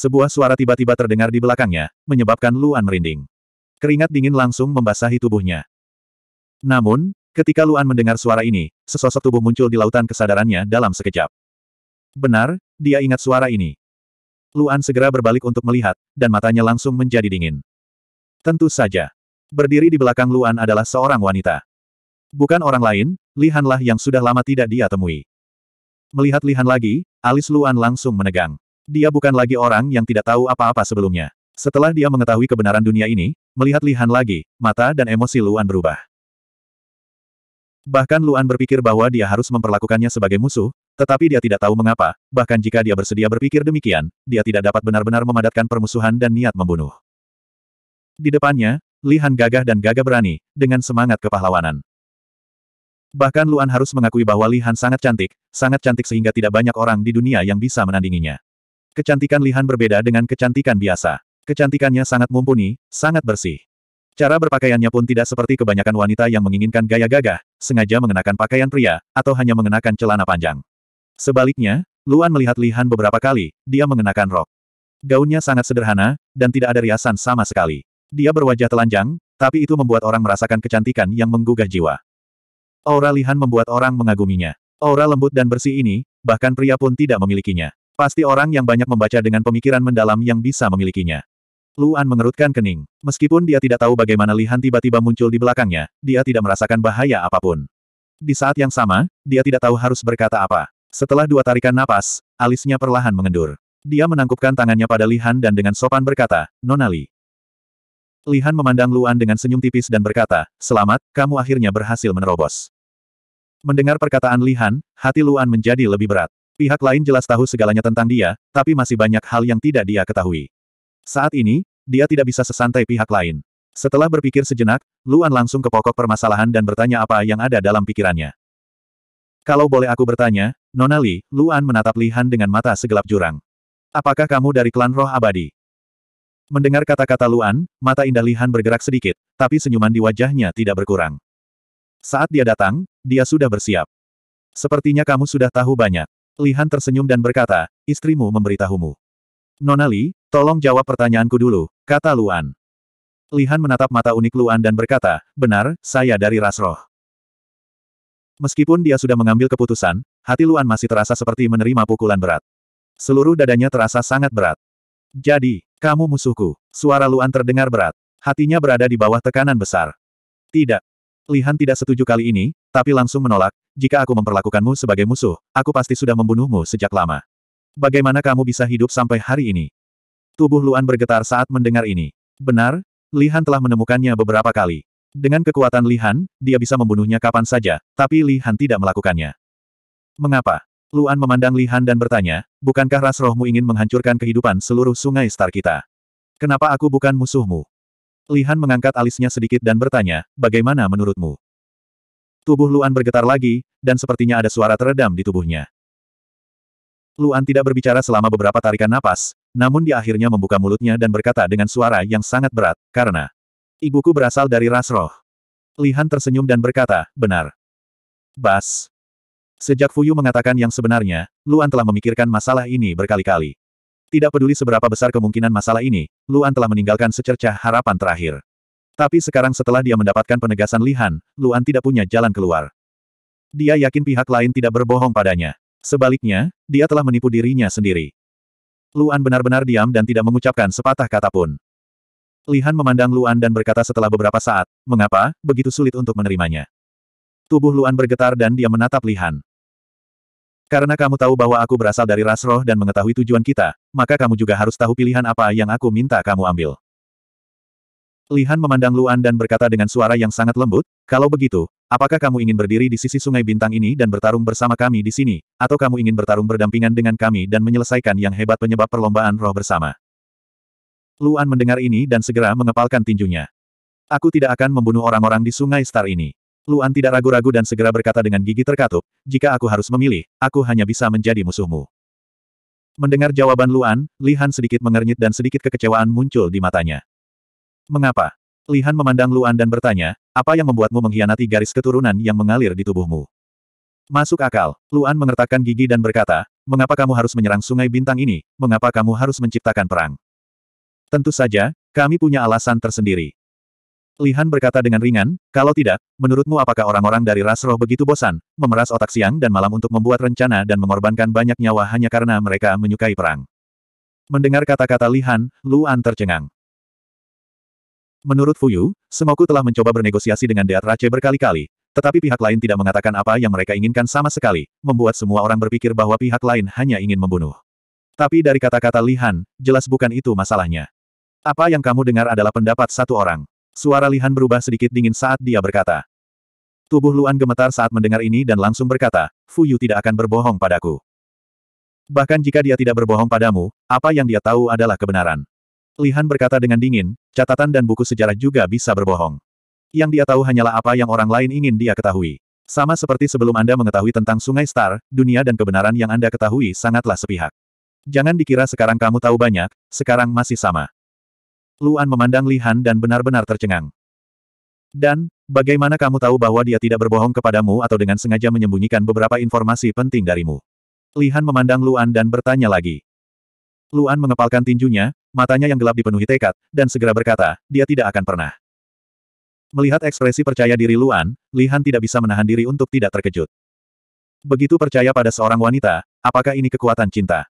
Sebuah suara tiba-tiba terdengar di belakangnya, menyebabkan Luan merinding. Keringat dingin langsung membasahi tubuhnya. Namun, ketika Luan mendengar suara ini, sesosok tubuh muncul di lautan kesadarannya dalam sekejap. Benar, dia ingat suara ini. Luan segera berbalik untuk melihat, dan matanya langsung menjadi dingin. Tentu saja. Berdiri di belakang Luan adalah seorang wanita. Bukan orang lain, Lihanlah yang sudah lama tidak dia temui. Melihat Lihan lagi, alis Luan langsung menegang. Dia bukan lagi orang yang tidak tahu apa-apa sebelumnya. Setelah dia mengetahui kebenaran dunia ini, melihat Lihan lagi, mata dan emosi Luan berubah. Bahkan Luan berpikir bahwa dia harus memperlakukannya sebagai musuh, tetapi dia tidak tahu mengapa, bahkan jika dia bersedia berpikir demikian, dia tidak dapat benar-benar memadatkan permusuhan dan niat membunuh. Di depannya, Lihan gagah dan gagah berani, dengan semangat kepahlawanan. Bahkan Luan harus mengakui bahwa Lihan sangat cantik, sangat cantik sehingga tidak banyak orang di dunia yang bisa menandinginya. Kecantikan Lihan berbeda dengan kecantikan biasa. Kecantikannya sangat mumpuni, sangat bersih. Cara berpakaiannya pun tidak seperti kebanyakan wanita yang menginginkan gaya gagah, sengaja mengenakan pakaian pria, atau hanya mengenakan celana panjang. Sebaliknya, Luan melihat Lihan beberapa kali, dia mengenakan rok. Gaunnya sangat sederhana, dan tidak ada riasan sama sekali. Dia berwajah telanjang, tapi itu membuat orang merasakan kecantikan yang menggugah jiwa. Aura Lihan membuat orang mengaguminya. Aura lembut dan bersih ini, bahkan pria pun tidak memilikinya. Pasti orang yang banyak membaca dengan pemikiran mendalam yang bisa memilikinya. Luan mengerutkan kening. Meskipun dia tidak tahu bagaimana Lihan tiba-tiba muncul di belakangnya, dia tidak merasakan bahaya apapun. Di saat yang sama, dia tidak tahu harus berkata apa. Setelah dua tarikan napas, alisnya perlahan mengendur. Dia menangkupkan tangannya pada Lihan dan dengan sopan berkata, Nonali. Lihan memandang Luan dengan senyum tipis dan berkata, Selamat, kamu akhirnya berhasil menerobos. Mendengar perkataan Lihan, hati Luan menjadi lebih berat. Pihak lain jelas tahu segalanya tentang dia, tapi masih banyak hal yang tidak dia ketahui. Saat ini, dia tidak bisa sesantai pihak lain. Setelah berpikir sejenak, Luan langsung ke pokok permasalahan dan bertanya apa yang ada dalam pikirannya. Kalau boleh aku bertanya, Nonali, Luan menatap Lihan dengan mata segelap jurang. Apakah kamu dari klan roh abadi? Mendengar kata-kata Luan, mata indah Lihan bergerak sedikit, tapi senyuman di wajahnya tidak berkurang. Saat dia datang, dia sudah bersiap. Sepertinya kamu sudah tahu banyak. Lihan tersenyum dan berkata, istrimu memberitahumu. Nonali, tolong jawab pertanyaanku dulu, kata Luan. Lihan menatap mata unik Luan dan berkata, benar, saya dari Rasroh. Meskipun dia sudah mengambil keputusan, hati Luan masih terasa seperti menerima pukulan berat. Seluruh dadanya terasa sangat berat. Jadi, kamu musuhku. Suara Luan terdengar berat. Hatinya berada di bawah tekanan besar. Tidak. Lihan tidak setuju kali ini, tapi langsung menolak, jika aku memperlakukanmu sebagai musuh, aku pasti sudah membunuhmu sejak lama. Bagaimana kamu bisa hidup sampai hari ini? Tubuh Luan bergetar saat mendengar ini. Benar, Lihan telah menemukannya beberapa kali. Dengan kekuatan Lihan, dia bisa membunuhnya kapan saja, tapi Lihan tidak melakukannya. Mengapa? Luan memandang Lihan dan bertanya, bukankah ras rohmu ingin menghancurkan kehidupan seluruh sungai star kita? Kenapa aku bukan musuhmu? Lihan mengangkat alisnya sedikit dan bertanya, bagaimana menurutmu? Tubuh Luan bergetar lagi, dan sepertinya ada suara teredam di tubuhnya. Luan tidak berbicara selama beberapa tarikan napas, namun dia akhirnya membuka mulutnya dan berkata dengan suara yang sangat berat, karena ibuku berasal dari ras roh. Lihan tersenyum dan berkata, benar. Bas. Sejak Fuyu mengatakan yang sebenarnya, Luan telah memikirkan masalah ini berkali-kali. Tidak peduli seberapa besar kemungkinan masalah ini, Luan telah meninggalkan secercah harapan terakhir. Tapi sekarang setelah dia mendapatkan penegasan Lihan, Luan tidak punya jalan keluar. Dia yakin pihak lain tidak berbohong padanya. Sebaliknya, dia telah menipu dirinya sendiri. Luan benar-benar diam dan tidak mengucapkan sepatah kata pun. Lihan memandang Luan dan berkata setelah beberapa saat, mengapa, begitu sulit untuk menerimanya. Tubuh Luan bergetar dan dia menatap Lihan. Karena kamu tahu bahwa aku berasal dari ras roh dan mengetahui tujuan kita, maka kamu juga harus tahu pilihan apa yang aku minta kamu ambil. Lihan memandang Luan dan berkata dengan suara yang sangat lembut, kalau begitu, apakah kamu ingin berdiri di sisi sungai bintang ini dan bertarung bersama kami di sini, atau kamu ingin bertarung berdampingan dengan kami dan menyelesaikan yang hebat penyebab perlombaan roh bersama? Luan mendengar ini dan segera mengepalkan tinjunya. Aku tidak akan membunuh orang-orang di sungai Star ini. Luan tidak ragu-ragu dan segera berkata dengan gigi terkatup, jika aku harus memilih, aku hanya bisa menjadi musuhmu. Mendengar jawaban Luan, Lihan sedikit mengernyit dan sedikit kekecewaan muncul di matanya. Mengapa? Lihan memandang Luan dan bertanya, apa yang membuatmu mengkhianati garis keturunan yang mengalir di tubuhmu? Masuk akal, Luan mengertakkan gigi dan berkata, mengapa kamu harus menyerang sungai bintang ini, mengapa kamu harus menciptakan perang? Tentu saja, kami punya alasan tersendiri. Lihan berkata dengan ringan, kalau tidak, menurutmu apakah orang-orang dari ras roh begitu bosan, memeras otak siang dan malam untuk membuat rencana dan mengorbankan banyak nyawa hanya karena mereka menyukai perang? Mendengar kata-kata Lihan, Luan tercengang. Menurut Fuyu, Semoku telah mencoba bernegosiasi dengan Deat Rache berkali-kali, tetapi pihak lain tidak mengatakan apa yang mereka inginkan sama sekali, membuat semua orang berpikir bahwa pihak lain hanya ingin membunuh. Tapi dari kata-kata Lihan, jelas bukan itu masalahnya. Apa yang kamu dengar adalah pendapat satu orang. Suara Lihan berubah sedikit dingin saat dia berkata. Tubuh Luan gemetar saat mendengar ini dan langsung berkata, Fu Yu tidak akan berbohong padaku. Bahkan jika dia tidak berbohong padamu, apa yang dia tahu adalah kebenaran. Lihan berkata dengan dingin, catatan dan buku sejarah juga bisa berbohong. Yang dia tahu hanyalah apa yang orang lain ingin dia ketahui. Sama seperti sebelum Anda mengetahui tentang Sungai Star, dunia dan kebenaran yang Anda ketahui sangatlah sepihak. Jangan dikira sekarang kamu tahu banyak, sekarang masih sama. Luan memandang Lihan dan benar-benar tercengang. Dan, bagaimana kamu tahu bahwa dia tidak berbohong kepadamu atau dengan sengaja menyembunyikan beberapa informasi penting darimu? Lihan memandang Luan dan bertanya lagi. Luan mengepalkan tinjunya, matanya yang gelap dipenuhi tekad, dan segera berkata, dia tidak akan pernah. Melihat ekspresi percaya diri Luan, Lihan tidak bisa menahan diri untuk tidak terkejut. Begitu percaya pada seorang wanita, apakah ini kekuatan cinta?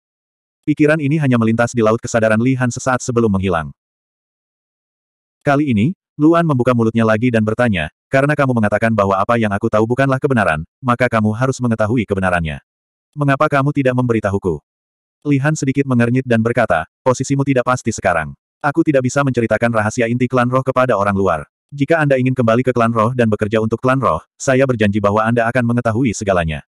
Pikiran ini hanya melintas di laut kesadaran Lihan sesaat sebelum menghilang. Kali ini, Luan membuka mulutnya lagi dan bertanya, karena kamu mengatakan bahwa apa yang aku tahu bukanlah kebenaran, maka kamu harus mengetahui kebenarannya. Mengapa kamu tidak memberitahuku? Lihan sedikit mengernyit dan berkata, posisimu tidak pasti sekarang. Aku tidak bisa menceritakan rahasia inti klan roh kepada orang luar. Jika Anda ingin kembali ke klan roh dan bekerja untuk klan roh, saya berjanji bahwa Anda akan mengetahui segalanya.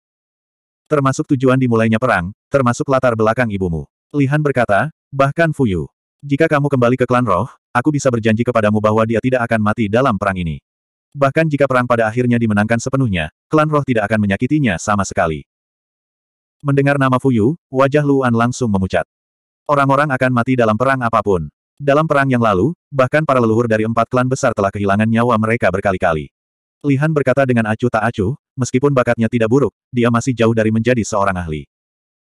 Termasuk tujuan dimulainya perang, termasuk latar belakang ibumu. Lihan berkata, bahkan Fuyu. Jika kamu kembali ke klan roh, Aku bisa berjanji kepadamu bahwa dia tidak akan mati dalam perang ini. Bahkan jika perang pada akhirnya dimenangkan sepenuhnya, klan roh tidak akan menyakitinya sama sekali. Mendengar nama Fuyu, wajah Luan langsung memucat. Orang-orang akan mati dalam perang apapun. Dalam perang yang lalu, bahkan para leluhur dari empat klan besar telah kehilangan nyawa mereka berkali-kali. Lihan berkata dengan acuh tak acuh, meskipun bakatnya tidak buruk, dia masih jauh dari menjadi seorang ahli.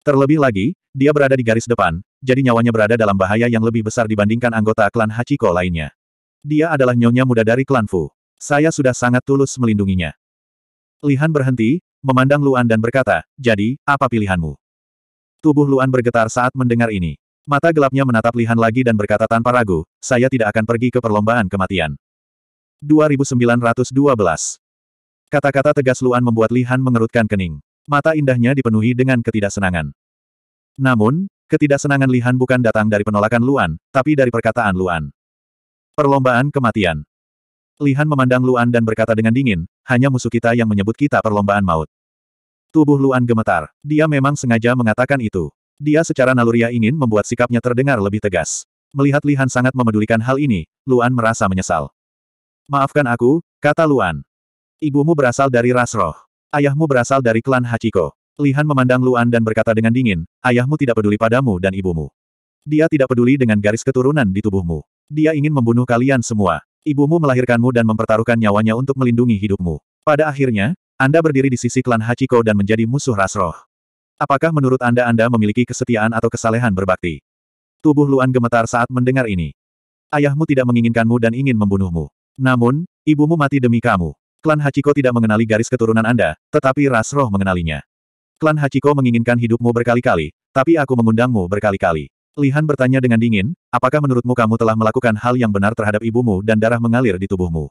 Terlebih lagi, dia berada di garis depan, jadi nyawanya berada dalam bahaya yang lebih besar dibandingkan anggota klan Hachiko lainnya. Dia adalah nyonya muda dari klan Fu. Saya sudah sangat tulus melindunginya. Lihan berhenti, memandang Luan dan berkata, jadi, apa pilihanmu? Tubuh Luan bergetar saat mendengar ini. Mata gelapnya menatap Lihan lagi dan berkata tanpa ragu, saya tidak akan pergi ke perlombaan kematian. 2912 Kata-kata tegas Luan membuat Lihan mengerutkan kening mata indahnya dipenuhi dengan ketidaksenangan. Namun, ketidaksenangan Lihan bukan datang dari penolakan Luan, tapi dari perkataan Luan. Perlombaan kematian. Lihan memandang Luan dan berkata dengan dingin, hanya musuh kita yang menyebut kita perlombaan maut. Tubuh Luan gemetar. Dia memang sengaja mengatakan itu. Dia secara naluriah ingin membuat sikapnya terdengar lebih tegas. Melihat Lihan sangat memedulikan hal ini, Luan merasa menyesal. Maafkan aku, kata Luan. Ibumu berasal dari ras roh. Ayahmu berasal dari klan Hachiko. Lihan memandang Luan dan berkata dengan dingin, ayahmu tidak peduli padamu dan ibumu. Dia tidak peduli dengan garis keturunan di tubuhmu. Dia ingin membunuh kalian semua. Ibumu melahirkanmu dan mempertaruhkan nyawanya untuk melindungi hidupmu. Pada akhirnya, Anda berdiri di sisi klan Hachiko dan menjadi musuh Rasroh. Apakah menurut Anda Anda memiliki kesetiaan atau kesalehan berbakti? Tubuh Luan gemetar saat mendengar ini. Ayahmu tidak menginginkanmu dan ingin membunuhmu. Namun, ibumu mati demi kamu. Klan Hachiko tidak mengenali garis keturunan Anda, tetapi ras roh mengenalinya. Klan Hachiko menginginkan hidupmu berkali-kali, tapi aku mengundangmu berkali-kali. Lihan bertanya dengan dingin, apakah menurutmu kamu telah melakukan hal yang benar terhadap ibumu dan darah mengalir di tubuhmu?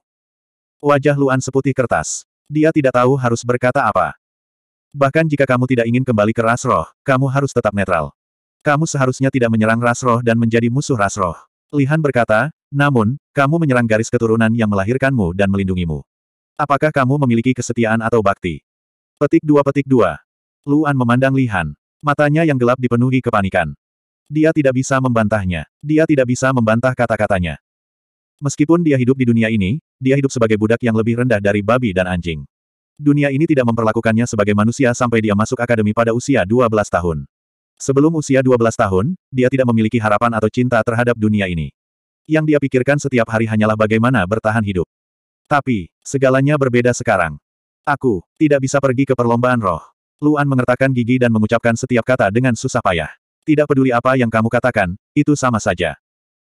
Wajah Luan seputih kertas. Dia tidak tahu harus berkata apa. Bahkan jika kamu tidak ingin kembali ke ras roh, kamu harus tetap netral. Kamu seharusnya tidak menyerang ras roh dan menjadi musuh ras roh. Lihan berkata, namun, kamu menyerang garis keturunan yang melahirkanmu dan melindungimu. Apakah kamu memiliki kesetiaan atau bakti? Petik dua petik dua. Luan memandang Lihan. Matanya yang gelap dipenuhi kepanikan. Dia tidak bisa membantahnya. Dia tidak bisa membantah kata-katanya. Meskipun dia hidup di dunia ini, dia hidup sebagai budak yang lebih rendah dari babi dan anjing. Dunia ini tidak memperlakukannya sebagai manusia sampai dia masuk akademi pada usia 12 tahun. Sebelum usia 12 tahun, dia tidak memiliki harapan atau cinta terhadap dunia ini. Yang dia pikirkan setiap hari hanyalah bagaimana bertahan hidup. Tapi, segalanya berbeda sekarang. Aku, tidak bisa pergi ke perlombaan roh. Luan mengertakkan gigi dan mengucapkan setiap kata dengan susah payah. Tidak peduli apa yang kamu katakan, itu sama saja.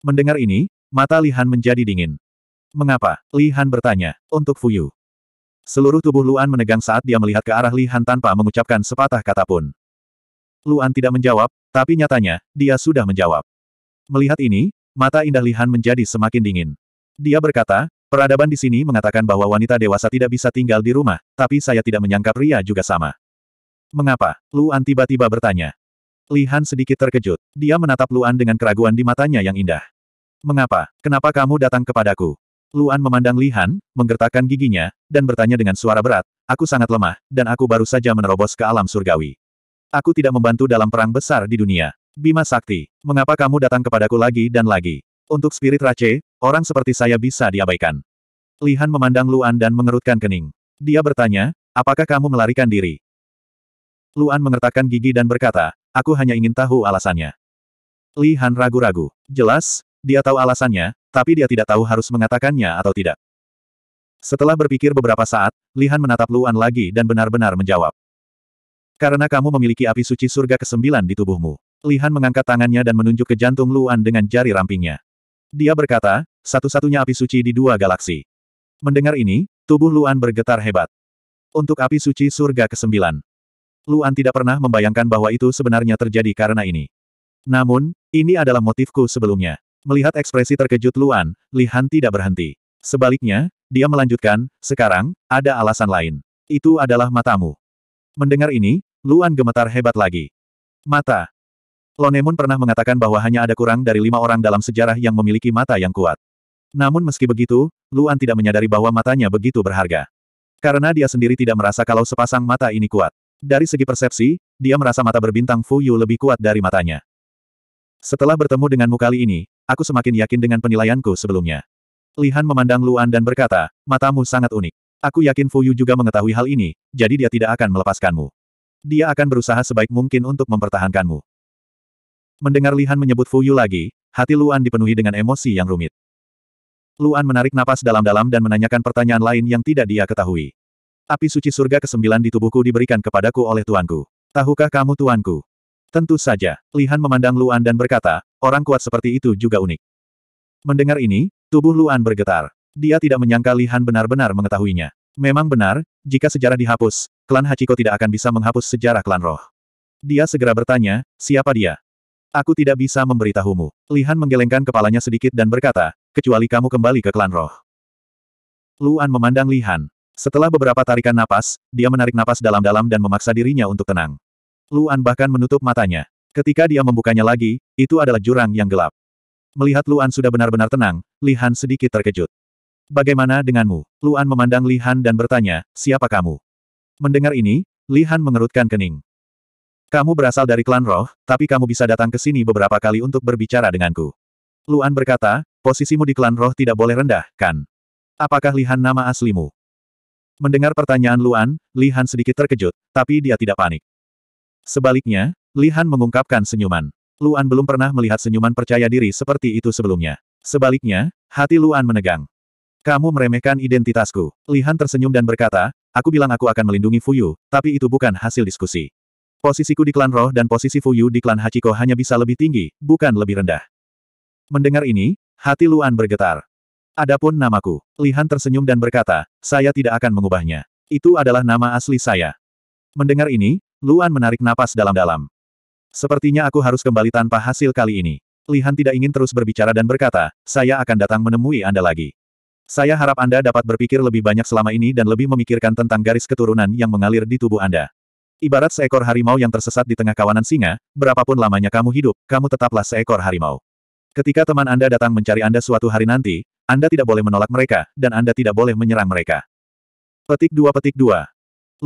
Mendengar ini, mata Lihan menjadi dingin. Mengapa? Lihan bertanya, untuk Fuyu. Seluruh tubuh Luan menegang saat dia melihat ke arah Lihan tanpa mengucapkan sepatah kata pun. Luan tidak menjawab, tapi nyatanya, dia sudah menjawab. Melihat ini, mata indah Lihan menjadi semakin dingin. Dia berkata, Peradaban di sini mengatakan bahwa wanita dewasa tidak bisa tinggal di rumah, tapi saya tidak menyangka pria juga sama. Mengapa? Luan tiba-tiba bertanya. Lihan sedikit terkejut. Dia menatap Luan dengan keraguan di matanya yang indah. Mengapa? Kenapa kamu datang kepadaku? Luan memandang Lihan, menggertakkan giginya, dan bertanya dengan suara berat, Aku sangat lemah, dan aku baru saja menerobos ke alam surgawi. Aku tidak membantu dalam perang besar di dunia. Bima Sakti, mengapa kamu datang kepadaku lagi dan lagi? Untuk spirit Rache, Orang seperti saya bisa diabaikan. Lihan memandang Luan dan mengerutkan kening. Dia bertanya, apakah kamu melarikan diri? Luan mengertakkan gigi dan berkata, aku hanya ingin tahu alasannya. Lihan ragu-ragu. Jelas, dia tahu alasannya, tapi dia tidak tahu harus mengatakannya atau tidak. Setelah berpikir beberapa saat, Lihan menatap Luan lagi dan benar-benar menjawab. Karena kamu memiliki api suci surga ke-9 di tubuhmu. Lihan mengangkat tangannya dan menunjuk ke jantung Luan dengan jari rampingnya. Dia berkata, satu-satunya api suci di dua galaksi. Mendengar ini, tubuh Luan bergetar hebat. Untuk api suci surga ke-9. Luan tidak pernah membayangkan bahwa itu sebenarnya terjadi karena ini. Namun, ini adalah motifku sebelumnya. Melihat ekspresi terkejut Luan, Li Han tidak berhenti. Sebaliknya, dia melanjutkan, sekarang, ada alasan lain. Itu adalah matamu. Mendengar ini, Luan gemetar hebat lagi. Mata. Lonemun pernah mengatakan bahwa hanya ada kurang dari lima orang dalam sejarah yang memiliki mata yang kuat. Namun meski begitu, Luan tidak menyadari bahwa matanya begitu berharga. Karena dia sendiri tidak merasa kalau sepasang mata ini kuat. Dari segi persepsi, dia merasa mata berbintang Fu Yu lebih kuat dari matanya. Setelah bertemu denganmu kali ini, aku semakin yakin dengan penilaianku sebelumnya. Lihan memandang Luan dan berkata, matamu sangat unik. Aku yakin Fu Yu juga mengetahui hal ini, jadi dia tidak akan melepaskanmu. Dia akan berusaha sebaik mungkin untuk mempertahankanmu. Mendengar Lihan menyebut Fu Yu lagi, hati Luan dipenuhi dengan emosi yang rumit. Luan menarik napas dalam-dalam dan menanyakan pertanyaan lain yang tidak dia ketahui. Api suci surga kesembilan di tubuhku diberikan kepadaku oleh tuanku. Tahukah kamu tuanku? Tentu saja, Lihan memandang Luan dan berkata, orang kuat seperti itu juga unik. Mendengar ini, tubuh Luan bergetar. Dia tidak menyangka Lihan benar-benar mengetahuinya. Memang benar, jika sejarah dihapus, klan Hachiko tidak akan bisa menghapus sejarah klan roh. Dia segera bertanya, siapa dia? Aku tidak bisa memberitahumu. Lihan menggelengkan kepalanya sedikit dan berkata, kecuali kamu kembali ke klan roh. Luan memandang Lihan. Setelah beberapa tarikan napas, dia menarik napas dalam-dalam dan memaksa dirinya untuk tenang. Luan bahkan menutup matanya. Ketika dia membukanya lagi, itu adalah jurang yang gelap. Melihat Luan sudah benar-benar tenang, Lihan sedikit terkejut. Bagaimana denganmu? Luan memandang Lihan dan bertanya, siapa kamu? Mendengar ini, Lihan mengerutkan kening. Kamu berasal dari klan roh, tapi kamu bisa datang ke sini beberapa kali untuk berbicara denganku. Luan berkata, posisimu di klan roh tidak boleh rendah, kan? Apakah Lihan nama aslimu? Mendengar pertanyaan Luan, Lihan sedikit terkejut, tapi dia tidak panik. Sebaliknya, Lihan mengungkapkan senyuman. Luan belum pernah melihat senyuman percaya diri seperti itu sebelumnya. Sebaliknya, hati Luan menegang. Kamu meremehkan identitasku. Lihan tersenyum dan berkata, aku bilang aku akan melindungi Fuyu, tapi itu bukan hasil diskusi. Posisiku di klan roh dan posisi Fuyu di klan Hachiko hanya bisa lebih tinggi, bukan lebih rendah. Mendengar ini, hati Luan bergetar. Adapun namaku, Lihan tersenyum dan berkata, saya tidak akan mengubahnya. Itu adalah nama asli saya. Mendengar ini, Luan menarik napas dalam-dalam. Sepertinya aku harus kembali tanpa hasil kali ini. Lihan tidak ingin terus berbicara dan berkata, saya akan datang menemui Anda lagi. Saya harap Anda dapat berpikir lebih banyak selama ini dan lebih memikirkan tentang garis keturunan yang mengalir di tubuh Anda. Ibarat seekor harimau yang tersesat di tengah kawanan singa, berapapun lamanya kamu hidup, kamu tetaplah seekor harimau. Ketika teman Anda datang mencari Anda suatu hari nanti, Anda tidak boleh menolak mereka, dan Anda tidak boleh menyerang mereka. Petik dua petik dua.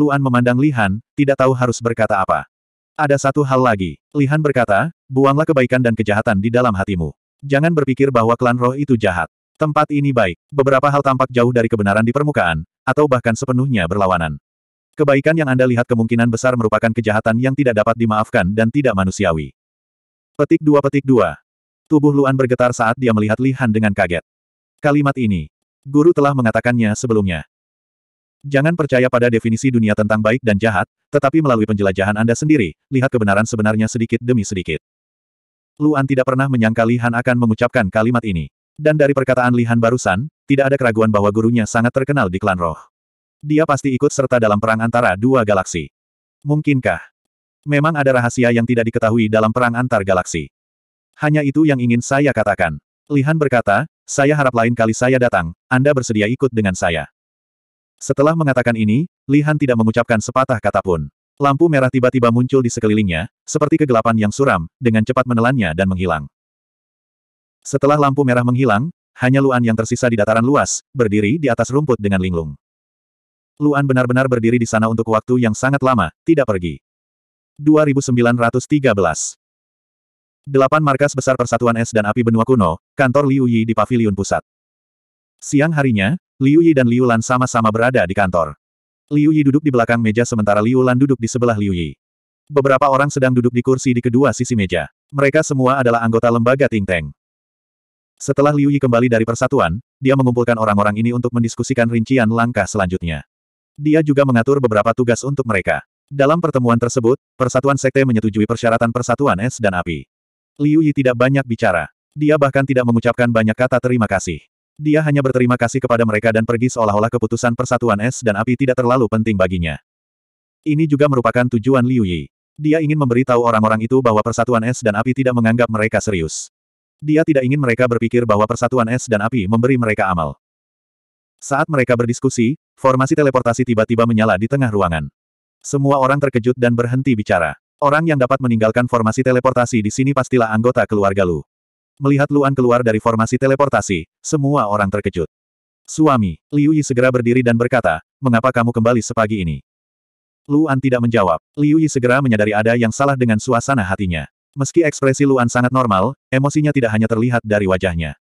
Luan memandang Lihan, tidak tahu harus berkata apa. Ada satu hal lagi, Lihan berkata, buanglah kebaikan dan kejahatan di dalam hatimu. Jangan berpikir bahwa klan roh itu jahat. Tempat ini baik, beberapa hal tampak jauh dari kebenaran di permukaan, atau bahkan sepenuhnya berlawanan. Kebaikan yang Anda lihat kemungkinan besar merupakan kejahatan yang tidak dapat dimaafkan dan tidak manusiawi. Petik dua petik dua. Tubuh Luan bergetar saat dia melihat Li Han dengan kaget. Kalimat ini. Guru telah mengatakannya sebelumnya. Jangan percaya pada definisi dunia tentang baik dan jahat, tetapi melalui penjelajahan Anda sendiri, lihat kebenaran sebenarnya sedikit demi sedikit. Luan tidak pernah menyangka Li Han akan mengucapkan kalimat ini. Dan dari perkataan Li Han barusan, tidak ada keraguan bahwa gurunya sangat terkenal di klan roh. Dia pasti ikut serta dalam perang antara dua galaksi. Mungkinkah? Memang ada rahasia yang tidak diketahui dalam perang antar galaksi. Hanya itu yang ingin saya katakan. Lihan berkata, saya harap lain kali saya datang, Anda bersedia ikut dengan saya. Setelah mengatakan ini, Lihan tidak mengucapkan sepatah kata pun. Lampu merah tiba-tiba muncul di sekelilingnya, seperti kegelapan yang suram, dengan cepat menelannya dan menghilang. Setelah lampu merah menghilang, hanya Luan yang tersisa di dataran luas, berdiri di atas rumput dengan linglung. Luan benar-benar berdiri di sana untuk waktu yang sangat lama, tidak pergi. 2913 Delapan markas besar Persatuan Es dan Api Benua Kuno, kantor Liu Yi di Paviliun Pusat. Siang harinya, Liu Yi dan Liu Lan sama-sama berada di kantor. Liu Yi duduk di belakang meja sementara Liu Lan duduk di sebelah Liu Yi. Beberapa orang sedang duduk di kursi di kedua sisi meja. Mereka semua adalah anggota lembaga Ting Teng. Setelah Liu Yi kembali dari persatuan, dia mengumpulkan orang-orang ini untuk mendiskusikan rincian langkah selanjutnya. Dia juga mengatur beberapa tugas untuk mereka. Dalam pertemuan tersebut, Persatuan Sekte menyetujui persyaratan Persatuan Es dan Api. Liu Yi tidak banyak bicara. Dia bahkan tidak mengucapkan banyak kata terima kasih. Dia hanya berterima kasih kepada mereka dan pergi seolah-olah keputusan Persatuan Es dan Api tidak terlalu penting baginya. Ini juga merupakan tujuan Liu Yi. Dia ingin memberitahu orang-orang itu bahwa Persatuan Es dan Api tidak menganggap mereka serius. Dia tidak ingin mereka berpikir bahwa Persatuan Es dan Api memberi mereka amal. Saat mereka berdiskusi, formasi teleportasi tiba-tiba menyala di tengah ruangan. Semua orang terkejut dan berhenti bicara. Orang yang dapat meninggalkan formasi teleportasi di sini pastilah anggota keluarga Lu. Melihat Luan keluar dari formasi teleportasi, semua orang terkejut. Suami, Liu Yi segera berdiri dan berkata, mengapa kamu kembali sepagi ini? Luan tidak menjawab. Liu Yi segera menyadari ada yang salah dengan suasana hatinya. Meski ekspresi Luan sangat normal, emosinya tidak hanya terlihat dari wajahnya.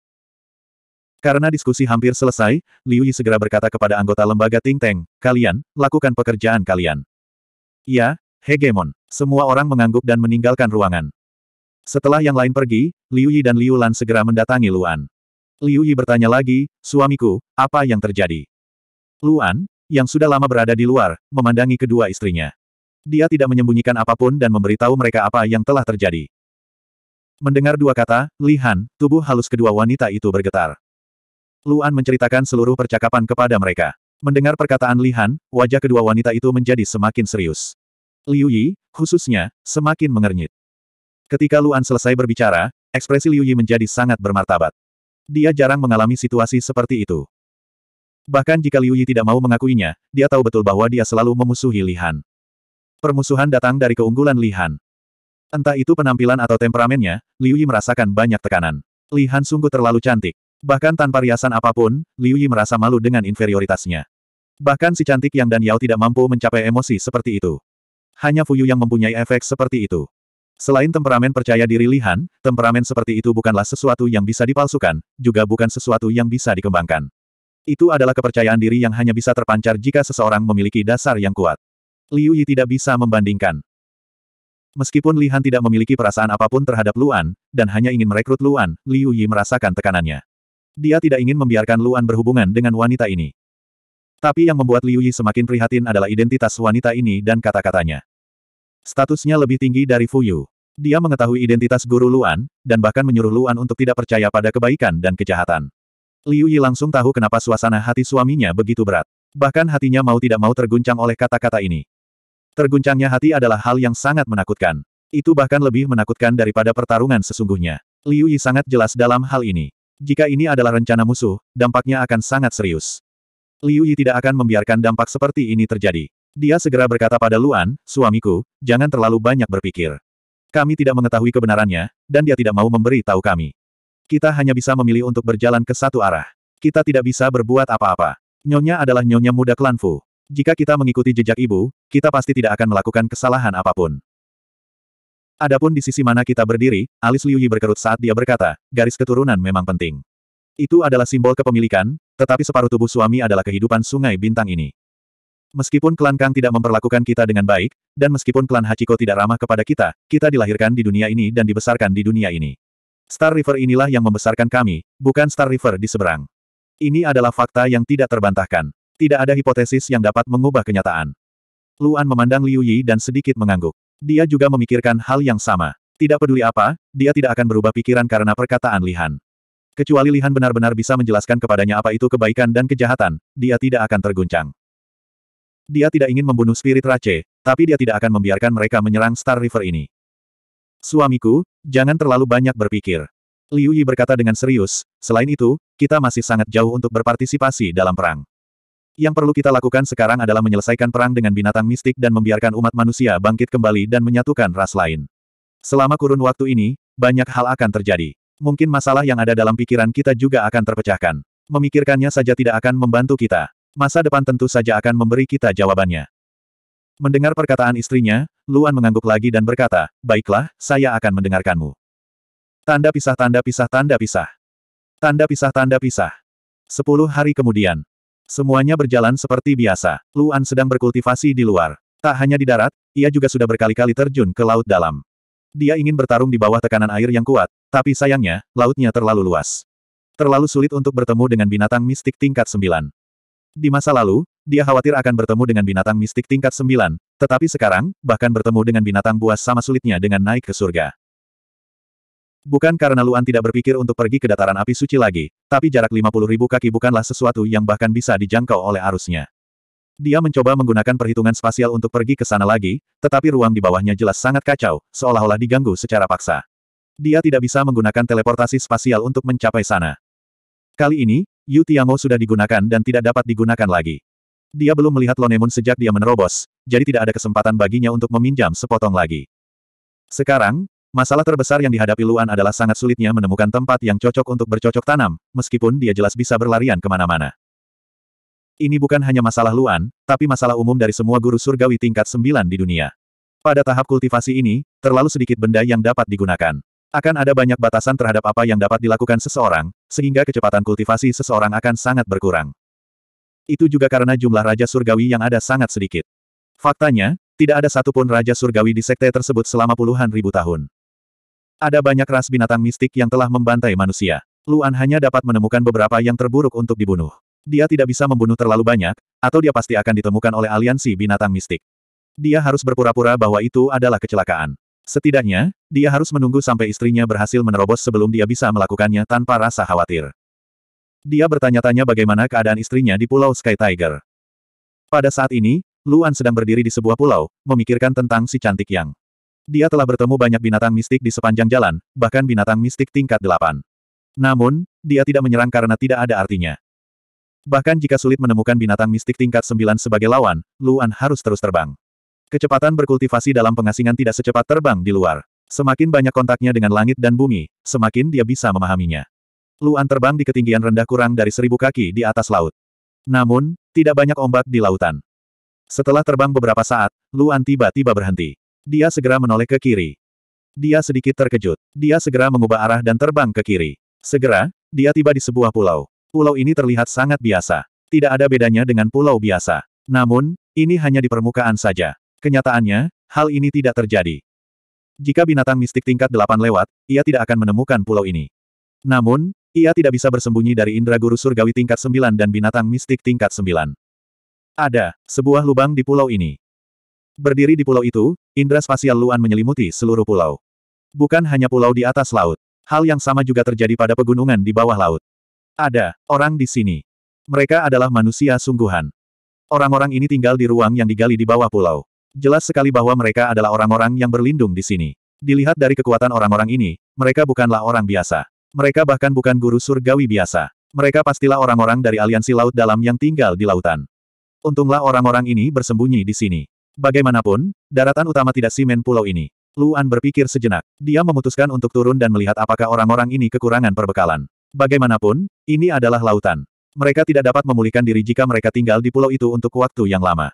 Karena diskusi hampir selesai, Liu Yi segera berkata kepada anggota lembaga Ting Teng, kalian, lakukan pekerjaan kalian. Ya, hegemon. Semua orang mengangguk dan meninggalkan ruangan. Setelah yang lain pergi, Liu Yi dan Liu Lan segera mendatangi Luan. Liu Yi bertanya lagi, suamiku, apa yang terjadi? Luan, yang sudah lama berada di luar, memandangi kedua istrinya. Dia tidak menyembunyikan apapun dan memberitahu mereka apa yang telah terjadi. Mendengar dua kata, Li Han, tubuh halus kedua wanita itu bergetar. Luan menceritakan seluruh percakapan kepada mereka. Mendengar perkataan Li Han, wajah kedua wanita itu menjadi semakin serius. Liu Yi, khususnya, semakin mengernyit. Ketika Luan selesai berbicara, ekspresi Liu Yi menjadi sangat bermartabat. Dia jarang mengalami situasi seperti itu. Bahkan jika Liu Yi tidak mau mengakuinya, dia tahu betul bahwa dia selalu memusuhi Li Han. Permusuhan datang dari keunggulan Li Han. Entah itu penampilan atau temperamennya, Liu Yi merasakan banyak tekanan. Li Han sungguh terlalu cantik. Bahkan tanpa riasan apapun, Liu Yi merasa malu dengan inferioritasnya. Bahkan si cantik Yang dan Yao tidak mampu mencapai emosi seperti itu. Hanya Fuyu yang mempunyai efek seperti itu. Selain temperamen percaya diri Lihan, temperamen seperti itu bukanlah sesuatu yang bisa dipalsukan, juga bukan sesuatu yang bisa dikembangkan. Itu adalah kepercayaan diri yang hanya bisa terpancar jika seseorang memiliki dasar yang kuat. Liu Yi tidak bisa membandingkan. Meskipun Lihan tidak memiliki perasaan apapun terhadap Luan, dan hanya ingin merekrut Luan, Liu Yi merasakan tekanannya. Dia tidak ingin membiarkan Luan berhubungan dengan wanita ini. Tapi yang membuat Liu Yi semakin prihatin adalah identitas wanita ini dan kata-katanya. Statusnya lebih tinggi dari Fu Yu. Dia mengetahui identitas guru Luan, dan bahkan menyuruh Luan untuk tidak percaya pada kebaikan dan kejahatan. Liu Yi langsung tahu kenapa suasana hati suaminya begitu berat. Bahkan hatinya mau tidak mau terguncang oleh kata-kata ini. Terguncangnya hati adalah hal yang sangat menakutkan. Itu bahkan lebih menakutkan daripada pertarungan sesungguhnya. Liu Yi sangat jelas dalam hal ini. Jika ini adalah rencana musuh, dampaknya akan sangat serius. Liu Yi tidak akan membiarkan dampak seperti ini terjadi. Dia segera berkata pada Luan, suamiku, jangan terlalu banyak berpikir. Kami tidak mengetahui kebenarannya, dan dia tidak mau memberi tahu kami. Kita hanya bisa memilih untuk berjalan ke satu arah. Kita tidak bisa berbuat apa-apa. Nyonya adalah nyonya muda klan Fu. Jika kita mengikuti jejak ibu, kita pasti tidak akan melakukan kesalahan apapun. Adapun di sisi mana kita berdiri, alis Liu Yi berkerut saat dia berkata, garis keturunan memang penting. Itu adalah simbol kepemilikan, tetapi separuh tubuh suami adalah kehidupan sungai bintang ini. Meskipun klan Kang tidak memperlakukan kita dengan baik, dan meskipun klan Hachiko tidak ramah kepada kita, kita dilahirkan di dunia ini dan dibesarkan di dunia ini. Star River inilah yang membesarkan kami, bukan Star River di seberang. Ini adalah fakta yang tidak terbantahkan. Tidak ada hipotesis yang dapat mengubah kenyataan. Luan memandang Liu Yi dan sedikit mengangguk. Dia juga memikirkan hal yang sama. Tidak peduli apa, dia tidak akan berubah pikiran karena perkataan Lihan. Kecuali Lihan benar-benar bisa menjelaskan kepadanya apa itu kebaikan dan kejahatan, dia tidak akan terguncang. Dia tidak ingin membunuh spirit Rache, tapi dia tidak akan membiarkan mereka menyerang Star River ini. Suamiku, jangan terlalu banyak berpikir. Liu Yi berkata dengan serius, selain itu, kita masih sangat jauh untuk berpartisipasi dalam perang. Yang perlu kita lakukan sekarang adalah menyelesaikan perang dengan binatang mistik dan membiarkan umat manusia bangkit kembali dan menyatukan ras lain. Selama kurun waktu ini, banyak hal akan terjadi. Mungkin masalah yang ada dalam pikiran kita juga akan terpecahkan. Memikirkannya saja tidak akan membantu kita. Masa depan tentu saja akan memberi kita jawabannya. Mendengar perkataan istrinya, Luan mengangguk lagi dan berkata, Baiklah, saya akan mendengarkanmu. Tanda pisah tanda pisah tanda pisah. Tanda pisah tanda pisah. Sepuluh hari kemudian, Semuanya berjalan seperti biasa. Luan sedang berkultivasi di luar. Tak hanya di darat, ia juga sudah berkali-kali terjun ke laut dalam. Dia ingin bertarung di bawah tekanan air yang kuat, tapi sayangnya, lautnya terlalu luas. Terlalu sulit untuk bertemu dengan binatang mistik tingkat 9. Di masa lalu, dia khawatir akan bertemu dengan binatang mistik tingkat 9, tetapi sekarang, bahkan bertemu dengan binatang buas sama sulitnya dengan naik ke surga. Bukan karena Luan tidak berpikir untuk pergi ke dataran api suci lagi, tapi jarak 50 ribu kaki bukanlah sesuatu yang bahkan bisa dijangkau oleh arusnya. Dia mencoba menggunakan perhitungan spasial untuk pergi ke sana lagi, tetapi ruang di bawahnya jelas sangat kacau, seolah-olah diganggu secara paksa. Dia tidak bisa menggunakan teleportasi spasial untuk mencapai sana. Kali ini, Yu Tiango sudah digunakan dan tidak dapat digunakan lagi. Dia belum melihat Lonemun sejak dia menerobos, jadi tidak ada kesempatan baginya untuk meminjam sepotong lagi. Sekarang, Masalah terbesar yang dihadapi Luan adalah sangat sulitnya menemukan tempat yang cocok untuk bercocok tanam, meskipun dia jelas bisa berlarian kemana-mana. Ini bukan hanya masalah Luan, tapi masalah umum dari semua guru surgawi tingkat 9 di dunia. Pada tahap kultivasi ini, terlalu sedikit benda yang dapat digunakan. Akan ada banyak batasan terhadap apa yang dapat dilakukan seseorang, sehingga kecepatan kultivasi seseorang akan sangat berkurang. Itu juga karena jumlah Raja Surgawi yang ada sangat sedikit. Faktanya, tidak ada satupun Raja Surgawi di sekte tersebut selama puluhan ribu tahun. Ada banyak ras binatang mistik yang telah membantai manusia. Luan hanya dapat menemukan beberapa yang terburuk untuk dibunuh. Dia tidak bisa membunuh terlalu banyak, atau dia pasti akan ditemukan oleh aliansi binatang mistik. Dia harus berpura-pura bahwa itu adalah kecelakaan. Setidaknya, dia harus menunggu sampai istrinya berhasil menerobos sebelum dia bisa melakukannya tanpa rasa khawatir. Dia bertanya-tanya bagaimana keadaan istrinya di Pulau Sky Tiger. Pada saat ini, Luan sedang berdiri di sebuah pulau, memikirkan tentang si cantik yang dia telah bertemu banyak binatang mistik di sepanjang jalan, bahkan binatang mistik tingkat delapan. Namun, dia tidak menyerang karena tidak ada artinya. Bahkan jika sulit menemukan binatang mistik tingkat sembilan sebagai lawan, Luan harus terus terbang. Kecepatan berkultivasi dalam pengasingan tidak secepat terbang di luar. Semakin banyak kontaknya dengan langit dan bumi, semakin dia bisa memahaminya. Luan terbang di ketinggian rendah kurang dari seribu kaki di atas laut. Namun, tidak banyak ombak di lautan. Setelah terbang beberapa saat, Luan tiba-tiba berhenti. Dia segera menoleh ke kiri. Dia sedikit terkejut. Dia segera mengubah arah dan terbang ke kiri. Segera, dia tiba di sebuah pulau. Pulau ini terlihat sangat biasa. Tidak ada bedanya dengan pulau biasa. Namun, ini hanya di permukaan saja. Kenyataannya, hal ini tidak terjadi. Jika binatang mistik tingkat delapan lewat, ia tidak akan menemukan pulau ini. Namun, ia tidak bisa bersembunyi dari indera guru surgawi tingkat sembilan dan binatang mistik tingkat sembilan. Ada sebuah lubang di pulau ini. Berdiri di pulau itu, indra spasial Luan menyelimuti seluruh pulau. Bukan hanya pulau di atas laut. Hal yang sama juga terjadi pada pegunungan di bawah laut. Ada orang di sini. Mereka adalah manusia sungguhan. Orang-orang ini tinggal di ruang yang digali di bawah pulau. Jelas sekali bahwa mereka adalah orang-orang yang berlindung di sini. Dilihat dari kekuatan orang-orang ini, mereka bukanlah orang biasa. Mereka bahkan bukan guru surgawi biasa. Mereka pastilah orang-orang dari aliansi laut dalam yang tinggal di lautan. Untunglah orang-orang ini bersembunyi di sini. Bagaimanapun, daratan utama tidak simen pulau ini. Luan berpikir sejenak. Dia memutuskan untuk turun dan melihat apakah orang-orang ini kekurangan perbekalan. Bagaimanapun, ini adalah lautan. Mereka tidak dapat memulihkan diri jika mereka tinggal di pulau itu untuk waktu yang lama.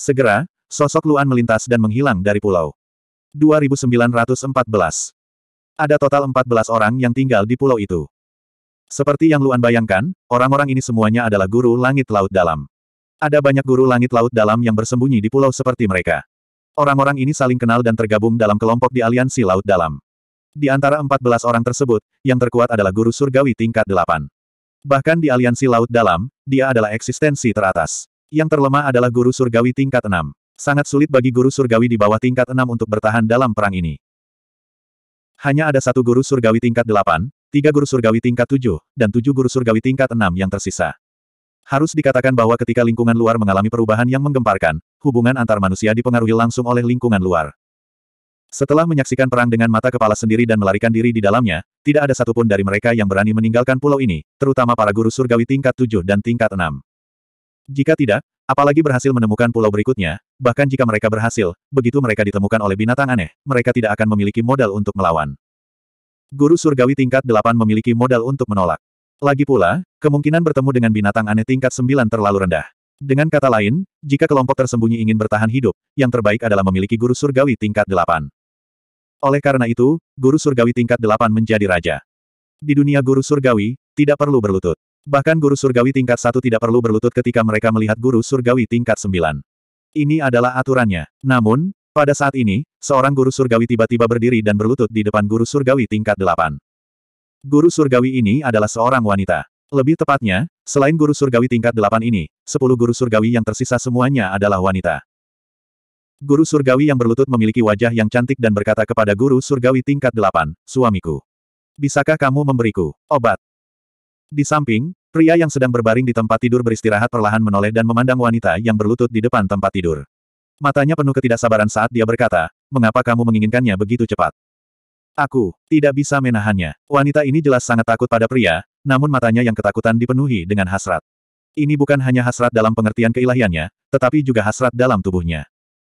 Segera, sosok Luan melintas dan menghilang dari pulau. 2914 Ada total 14 orang yang tinggal di pulau itu. Seperti yang Luan bayangkan, orang-orang ini semuanya adalah guru langit laut dalam. Ada banyak guru langit laut dalam yang bersembunyi di pulau seperti mereka. Orang-orang ini saling kenal dan tergabung dalam kelompok di aliansi laut dalam. Di antara 14 orang tersebut, yang terkuat adalah guru surgawi tingkat 8. Bahkan di aliansi laut dalam, dia adalah eksistensi teratas. Yang terlemah adalah guru surgawi tingkat 6. Sangat sulit bagi guru surgawi di bawah tingkat 6 untuk bertahan dalam perang ini. Hanya ada satu guru surgawi tingkat 8, tiga guru surgawi tingkat 7, dan tujuh guru surgawi tingkat 6 yang tersisa. Harus dikatakan bahwa ketika lingkungan luar mengalami perubahan yang menggemparkan, hubungan antar manusia dipengaruhi langsung oleh lingkungan luar. Setelah menyaksikan perang dengan mata kepala sendiri dan melarikan diri di dalamnya, tidak ada satupun dari mereka yang berani meninggalkan pulau ini, terutama para guru surgawi tingkat 7 dan tingkat 6. Jika tidak, apalagi berhasil menemukan pulau berikutnya, bahkan jika mereka berhasil, begitu mereka ditemukan oleh binatang aneh, mereka tidak akan memiliki modal untuk melawan. Guru surgawi tingkat 8 memiliki modal untuk menolak. Lagi pula, kemungkinan bertemu dengan binatang aneh tingkat 9 terlalu rendah. Dengan kata lain, jika kelompok tersembunyi ingin bertahan hidup, yang terbaik adalah memiliki guru surgawi tingkat 8. Oleh karena itu, guru surgawi tingkat 8 menjadi raja. Di dunia guru surgawi, tidak perlu berlutut. Bahkan guru surgawi tingkat satu tidak perlu berlutut ketika mereka melihat guru surgawi tingkat sembilan. Ini adalah aturannya. Namun, pada saat ini, seorang guru surgawi tiba-tiba berdiri dan berlutut di depan guru surgawi tingkat delapan. Guru surgawi ini adalah seorang wanita. Lebih tepatnya, selain guru surgawi tingkat delapan ini, sepuluh guru surgawi yang tersisa semuanya adalah wanita. Guru surgawi yang berlutut memiliki wajah yang cantik dan berkata kepada guru surgawi tingkat delapan, suamiku. Bisakah kamu memberiku obat? Di samping, pria yang sedang berbaring di tempat tidur beristirahat perlahan menoleh dan memandang wanita yang berlutut di depan tempat tidur. Matanya penuh ketidaksabaran saat dia berkata, mengapa kamu menginginkannya begitu cepat? Aku tidak bisa menahannya. Wanita ini jelas sangat takut pada pria, namun matanya yang ketakutan dipenuhi dengan hasrat. Ini bukan hanya hasrat dalam pengertian keilahiannya, tetapi juga hasrat dalam tubuhnya.